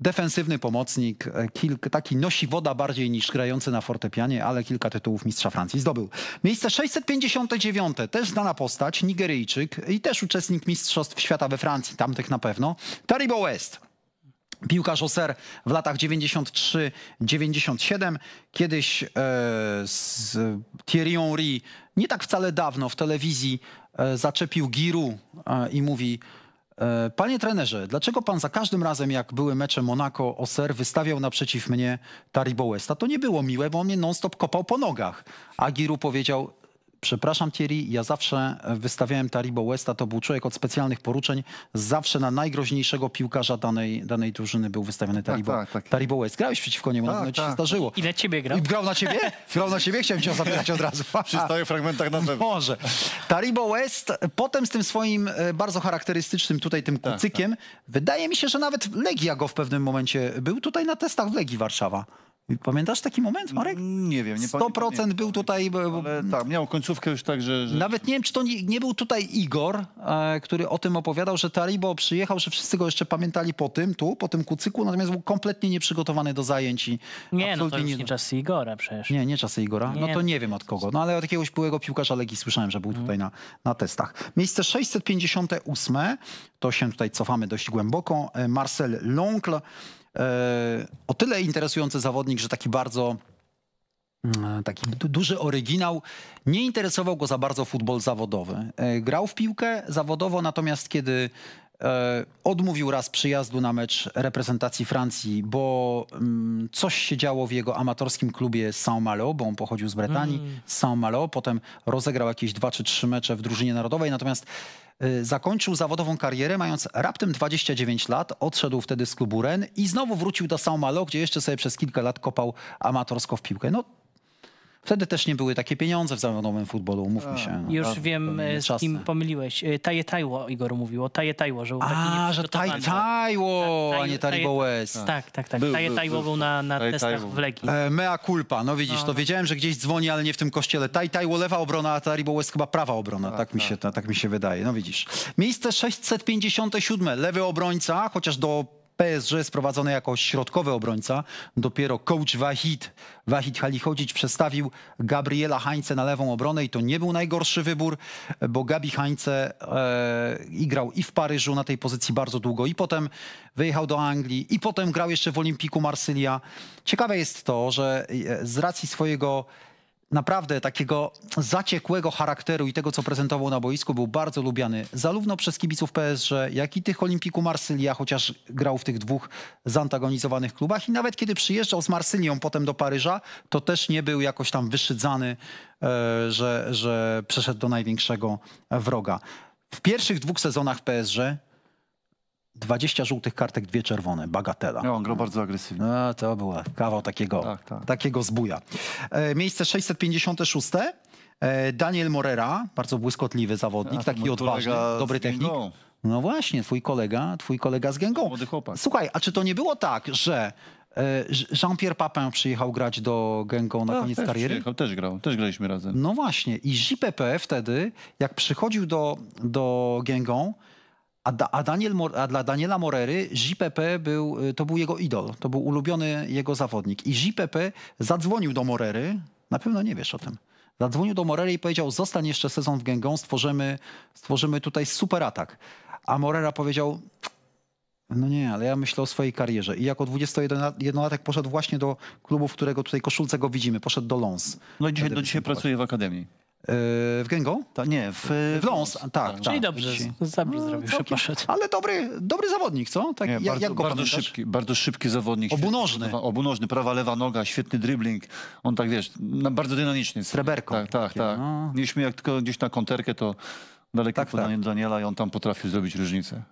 defensywny pomocnik, e, kilk, taki nosi woda bardziej niż grający na fortepianie, ale kilka tytułów mistrza Francji zdobył. Miejsce 659, też znana postać, Nigeryjczyk i też uczestnik Mistrzostw Świata we Francji, tamtych na pewno, Taribo West. Piłkarz Oser w latach 93-97, kiedyś e, z Thierry Henry, nie tak wcale dawno w telewizji e, zaczepił Giru e, i mówi E, panie trenerze, dlaczego pan za każdym razem, jak były mecze Monaco o ser, wystawiał naprzeciw mnie Tari Westa? To nie było miłe, bo on mnie non-stop kopał po nogach. A Giru powiedział, Przepraszam Thierry, ja zawsze e, wystawiałem Taribo Westa, to był człowiek od specjalnych poruczeń, zawsze na najgroźniejszego piłkarza danej, danej drużyny był wystawiony tak, Taribo, tak, tak, tak. Taribo West. Grałeś przeciwko niemu, tak, no tak. się zdarzyło. I na ciebie grał. I grał na ciebie? Grał na ciebie? Chciałem cię zapytać od razu. Przy stałych fragmentach na pewno. Może. Taribo West, potem z tym swoim e, bardzo charakterystycznym tutaj tym tak, kucykiem, tak. wydaje mi się, że nawet Legia go w pewnym momencie był tutaj na testach w Legii Warszawa. Pamiętasz taki moment, Marek? Mm, nie wiem. Nie 100% nie, był tutaj... Ale tak, miał końcówkę już tak, że... że... Nawet nie wiem, czy to nie, nie był tutaj Igor, e, który o tym opowiadał, że Taribo przyjechał, że wszyscy go jeszcze pamiętali po tym, tu, po tym kucyku, natomiast był kompletnie nieprzygotowany do zajęć. I nie, absolutnie no to nie... nie czasy Igora przecież. Nie, nie czasy Igora. No nie, no to nie wiem od kogo, no ale od jakiegoś byłego piłkarza Legii słyszałem, że był mhm. tutaj na, na testach. Miejsce 658, to się tutaj cofamy dość głęboko. E, Marcel Longle. E, o tyle interesujący zawodnik, że taki bardzo e, taki duży oryginał. Nie interesował go za bardzo futbol zawodowy. E, grał w piłkę zawodowo, natomiast kiedy E, odmówił raz przyjazdu na mecz reprezentacji Francji, bo mm, coś się działo w jego amatorskim klubie Saint-Malo, bo on pochodził z Bretanii, mm. Saint-Malo, potem rozegrał jakieś dwa czy trzy mecze w drużynie narodowej, natomiast y, zakończył zawodową karierę mając raptem 29 lat, odszedł wtedy z klubu Ren i znowu wrócił do Saint-Malo, gdzie jeszcze sobie przez kilka lat kopał amatorsko w piłkę. No Wtedy też nie były takie pieniądze w zawodowym futbolu, umówmy się. No Już tak, wiem, z kim pomyliłeś. E, taje Tajło Igor mówił, o Taje Tajło, że był A, że taj, tak, Tajło, a nie Taribo West. Tak, tak, tak. tak. taje był, Tajło był na, na taj, testach tajwo. w Legii. E, mea culpa, no widzisz, no. to no. wiedziałem, że gdzieś dzwoni, ale nie w tym kościele. Taj Tajło lewa obrona, a Taribo West chyba prawa obrona, tak, tak, mi tak. się, tak mi się wydaje. No widzisz. Miejsce 657, lewy obrońca, chociaż do PSG sprowadzony jako środkowy obrońca. Dopiero coach Wahid, Wahid Halichodzic przestawił Gabriela Hańce na lewą obronę i to nie był najgorszy wybór, bo Gabi Hańce e, grał i w Paryżu na tej pozycji bardzo długo i potem wyjechał do Anglii i potem grał jeszcze w Olimpiku Marsylia. Ciekawe jest to, że e, z racji swojego naprawdę takiego zaciekłego charakteru i tego, co prezentował na boisku, był bardzo lubiany zarówno przez kibiców PSG, jak i tych Olimpiku Marsylia, chociaż grał w tych dwóch zantagonizowanych klubach. I nawet kiedy przyjeżdżał z Marsylią potem do Paryża, to też nie był jakoś tam wyszydzany, e, że, że przeszedł do największego wroga. W pierwszych dwóch sezonach PSG 20 żółtych kartek, dwie czerwone, bagatela. No, on grał bardzo agresywnie. No, to była kawał takiego, tak, tak. takiego zbuja. E, miejsce 656. E, Daniel Morera, bardzo błyskotliwy zawodnik, taki odważny, dobry technik. Gęgą. No właśnie, twój kolega, twój kolega z Gęgą. Młody chłopak. Słuchaj, a czy to nie było tak, że e, Jean-Pierre Papin przyjechał grać do Gęgą na tak, koniec też kariery. Przyjechał, też grał, też graliśmy razem. No właśnie. I JPP wtedy, jak przychodził do, do Gęgą, a, da, a, Daniel, a, dla Daniela Morery JPP był, y, to był jego idol, to był ulubiony jego zawodnik. I JPP zadzwonił do Morery, na pewno nie wiesz o tym, zadzwonił do Morery i powiedział, zostań jeszcze sezon w Gęgą, stworzymy, stworzymy tutaj super atak. A Morera powiedział, no nie, ale ja myślę o swojej karierze. I jako 21-latek poszedł właśnie do klubu, w którego tutaj koszulce go widzimy, poszedł do Lons. No i dzisiaj, do dzisiaj pracuje w Akademii. E, w Gęgo? Tak. nie, w, w Lons. Tak, tak, tak. Czyli dobrze, zabór no, zrobił się poszedł. Ale dobry, dobry zawodnik, co? Tak, nie, jak, bardzo, jak go bardzo szybki, bardzo szybki zawodnik. Obunożny. Świetny, obunożny, prawa, lewa noga, świetny dribbling. On tak, wiesz, bardzo dynamiczny. Sreberko. Tak, tak, tak. No. Mieliśmy jak tylko gdzieś na konterkę, to Dalekie tak, podanie tak. Daniela i on tam potrafi zrobić różnicę.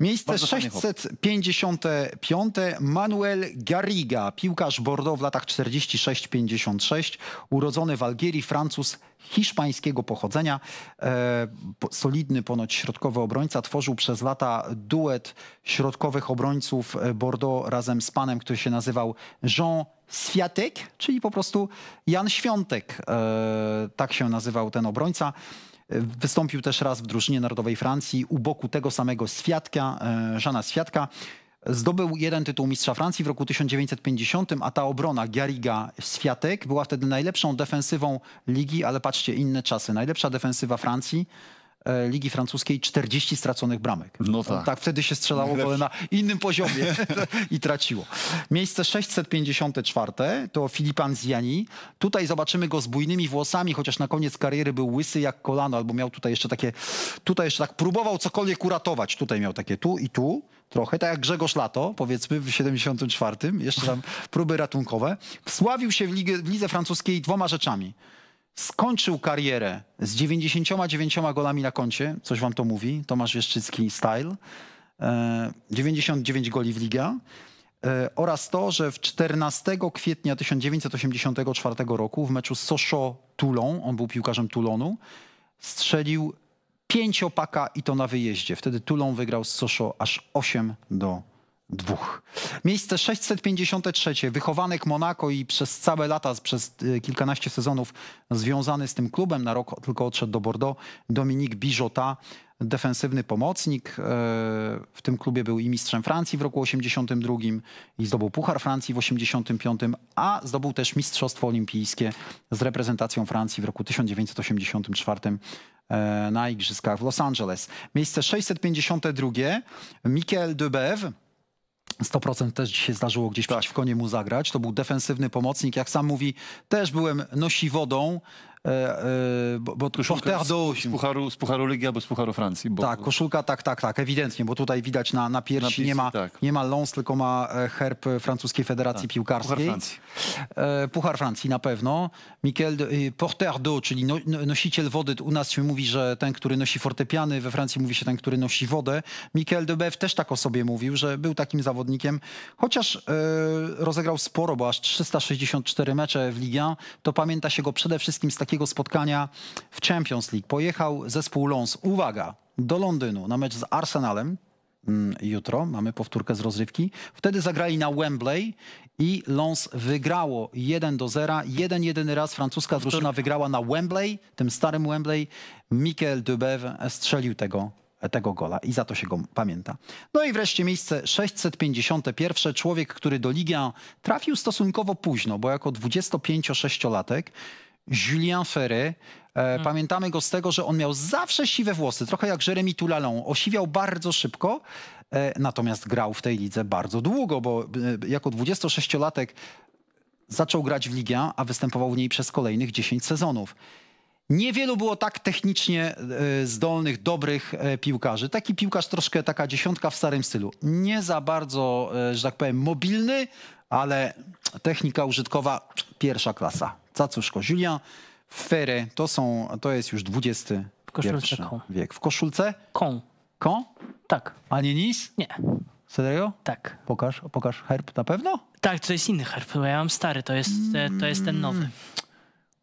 Miejsce Bardzo 655 Manuel Garriga, piłkarz Bordeaux w latach 46-56, urodzony w Algierii, Francuz hiszpańskiego pochodzenia. E, solidny ponoć środkowy obrońca. Tworzył przez lata duet środkowych obrońców e, Bordeaux razem z panem, który się nazywał Jean Swiatek, czyli po prostu Jan Świątek. E, tak się nazywał ten obrońca. Wystąpił też raz w drużynie narodowej Francji u boku tego samego Swiatka, e, Żana Swiatka. Zdobył jeden tytuł mistrza Francji w roku 1950, a ta obrona Gariga Swiatek była wtedy najlepszą defensywą ligi, ale patrzcie, inne czasy. Najlepsza defensywa Francji E, ligi Francuskiej 40 straconych bramek. No tak. tak wtedy się strzelało gole na innym poziomie i traciło. Miejsce 654 to Filip Ziani. Tutaj zobaczymy go z bujnymi włosami, chociaż na koniec kariery był łysy jak kolano, albo miał tutaj jeszcze takie, tutaj jeszcze tak próbował cokolwiek uratować. Tutaj miał takie tu i tu trochę, tak jak Grzegorz Lato, powiedzmy w 74, jeszcze tam próby ratunkowe. Wsławił się w, ligę, w lidze francuskiej dwoma rzeczami – skończył karierę z 99 golami na koncie, coś wam to mówi, Tomasz Wieszczycki style, 99 e, goli w liga e, oraz to, że w 14 kwietnia 1984 roku w meczu Sochaux-Toulon, on był piłkarzem Toulonu, strzelił pięciopaka i to na wyjeździe. Wtedy Toulon wygrał z Sochaux aż 8 do 1. Dwóch. Miejsce 653. Wychowanek Monako i przez całe lata, przez y, kilkanaście sezonów związany z tym klubem. Na rok tylko odszedł do Bordeaux. Dominik Bijota, defensywny pomocnik. E, w tym klubie był i mistrzem Francji w roku 82 i zdobył Puchar Francji w 85, a zdobył też Mistrzostwo Olimpijskie z reprezentacją Francji w roku 1984 e, na Igrzyskach w Los Angeles. Miejsce 652. Michael Debev 100% też się zdarzyło gdzieś tak. przeciwko niemu zagrać. To był defensywny pomocnik. Jak sam mówi, też byłem nosi wodą, E, e, bo, bo do 8. Z Pucharu, z Pucharu Ligi albo z Pucharu Francji. Bo... Tak, koszulka, tak, tak, tak, ewidentnie, bo tutaj widać na, na piersi Napisy, nie, ma, tak. nie ma ląs, tylko ma e, herb francuskiej federacji tak. piłkarskiej. Puchar Francji. Puchar Francji na pewno. Mikel Porter do, czyli no, no nosiciel wody. U nas się mówi, że ten, który nosi fortepiany, we Francji mówi się ten, który nosi wodę. Mikel de Bev też tak o sobie mówił, że był takim zawodnikiem, chociaż rozegrał sporo, bo aż 364 mecze w Ligue 1, to pamięta się go przede wszystkim z takich takiego spotkania w Champions League. Pojechał zespół Lons, uwaga, do Londynu na mecz z Arsenalem. Mm, jutro mamy powtórkę z rozrywki. Wtedy zagrali na Wembley i Lons wygrało 1 do 0. Jeden jedyny raz francuska drużyna wygrała na Wembley, tym starym Wembley. Mikel Dubeve strzelił tego tego gola i za to się go pamięta. No i wreszcie miejsce 651. Człowiek, który do Ligi trafił stosunkowo późno, bo jako 25-6-latek Julien Ferry. E, mhm. Pamiętamy go z tego, że on miał zawsze siwe włosy, trochę jak Jeremy Tulalon. Osiwiał bardzo szybko, e, natomiast grał w tej lidze bardzo długo, bo e, jako 26-latek zaczął grać w ligę, a występował w niej przez kolejnych 10 sezonów. Niewielu było tak technicznie zdolnych, dobrych piłkarzy. Taki piłkarz troszkę taka dziesiątka w starym stylu. Nie za bardzo, że tak powiem, mobilny, ale technika użytkowa pierwsza klasa. Cacuszko Julian, Ferre, to, są, to jest już XX w koszulce wiek. W koszulce? Kon. Kon? Tak. A nie nis? Nie. Serio? Tak. Pokaż, pokaż herb na pewno? Tak, to jest inny herb, bo ja mam stary, to jest, to jest ten nowy.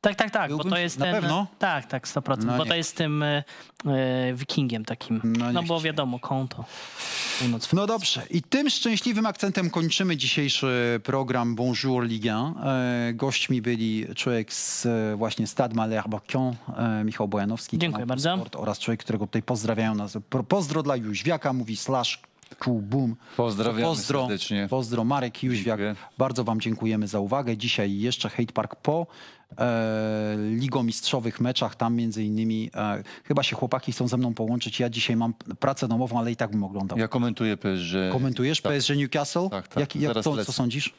Tak, tak, tak, Byłbym bo to jest na Pewno? Tak, tak, 100%, no, bo to jest tym y, y, wikingiem takim. No, no bo wiadomo, konto. Północ no dobrze, i tym szczęśliwym akcentem kończymy dzisiejszy program Bonjour Ligue 1. E, gośćmi byli człowiek z właśnie Stade Malherbe-Kion, Michał Bojanowski. Dziękuję bardzo. Sport, oraz człowiek, którego tutaj pozdrawiają nas. Pozdro dla Jóźwiaka, mówi slash Czuł boom. Pozdrawiam pozdro, serdecznie. Pozdro Marek Jóźwiak. Bardzo wam dziękujemy za uwagę. Dzisiaj jeszcze Hate Park po E, ligomistrzowych meczach, tam między innymi e, chyba się chłopaki chcą ze mną połączyć. Ja dzisiaj mam pracę domową, ale i tak bym oglądał. Ja komentuję PSG. Komentujesz tak. PSG Newcastle? Tak, tak. Jak, jak to, co sądzisz?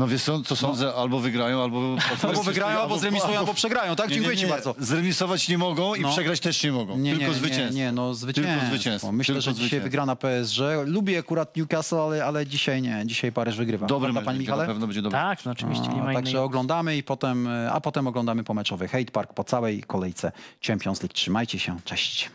No wiesz co, to sądzę, no. albo wygrają, albo... albo wygrają, albo zremisują, albo przegrają, tak? Nie, Dziękuję nie, nie. ci bardzo. Zremisować nie mogą i no. przegrać też nie mogą, nie, tylko zwycięstwo. Nie, no zwycięstwo. Tylko zwycięstwo. Myślę, tylko że zwycięstwo. dzisiaj na PSG. Lubię akurat Newcastle, ale, ale dzisiaj nie, dzisiaj Paryż wygrywa. Dobry Prawda, mecz, na pewno będzie dobry. Tak, no oczywiście, nie ma Także oglądamy i potem, a potem oglądamy pomeczowy Hate Park po całej kolejce Champions League. Trzymajcie się, cześć.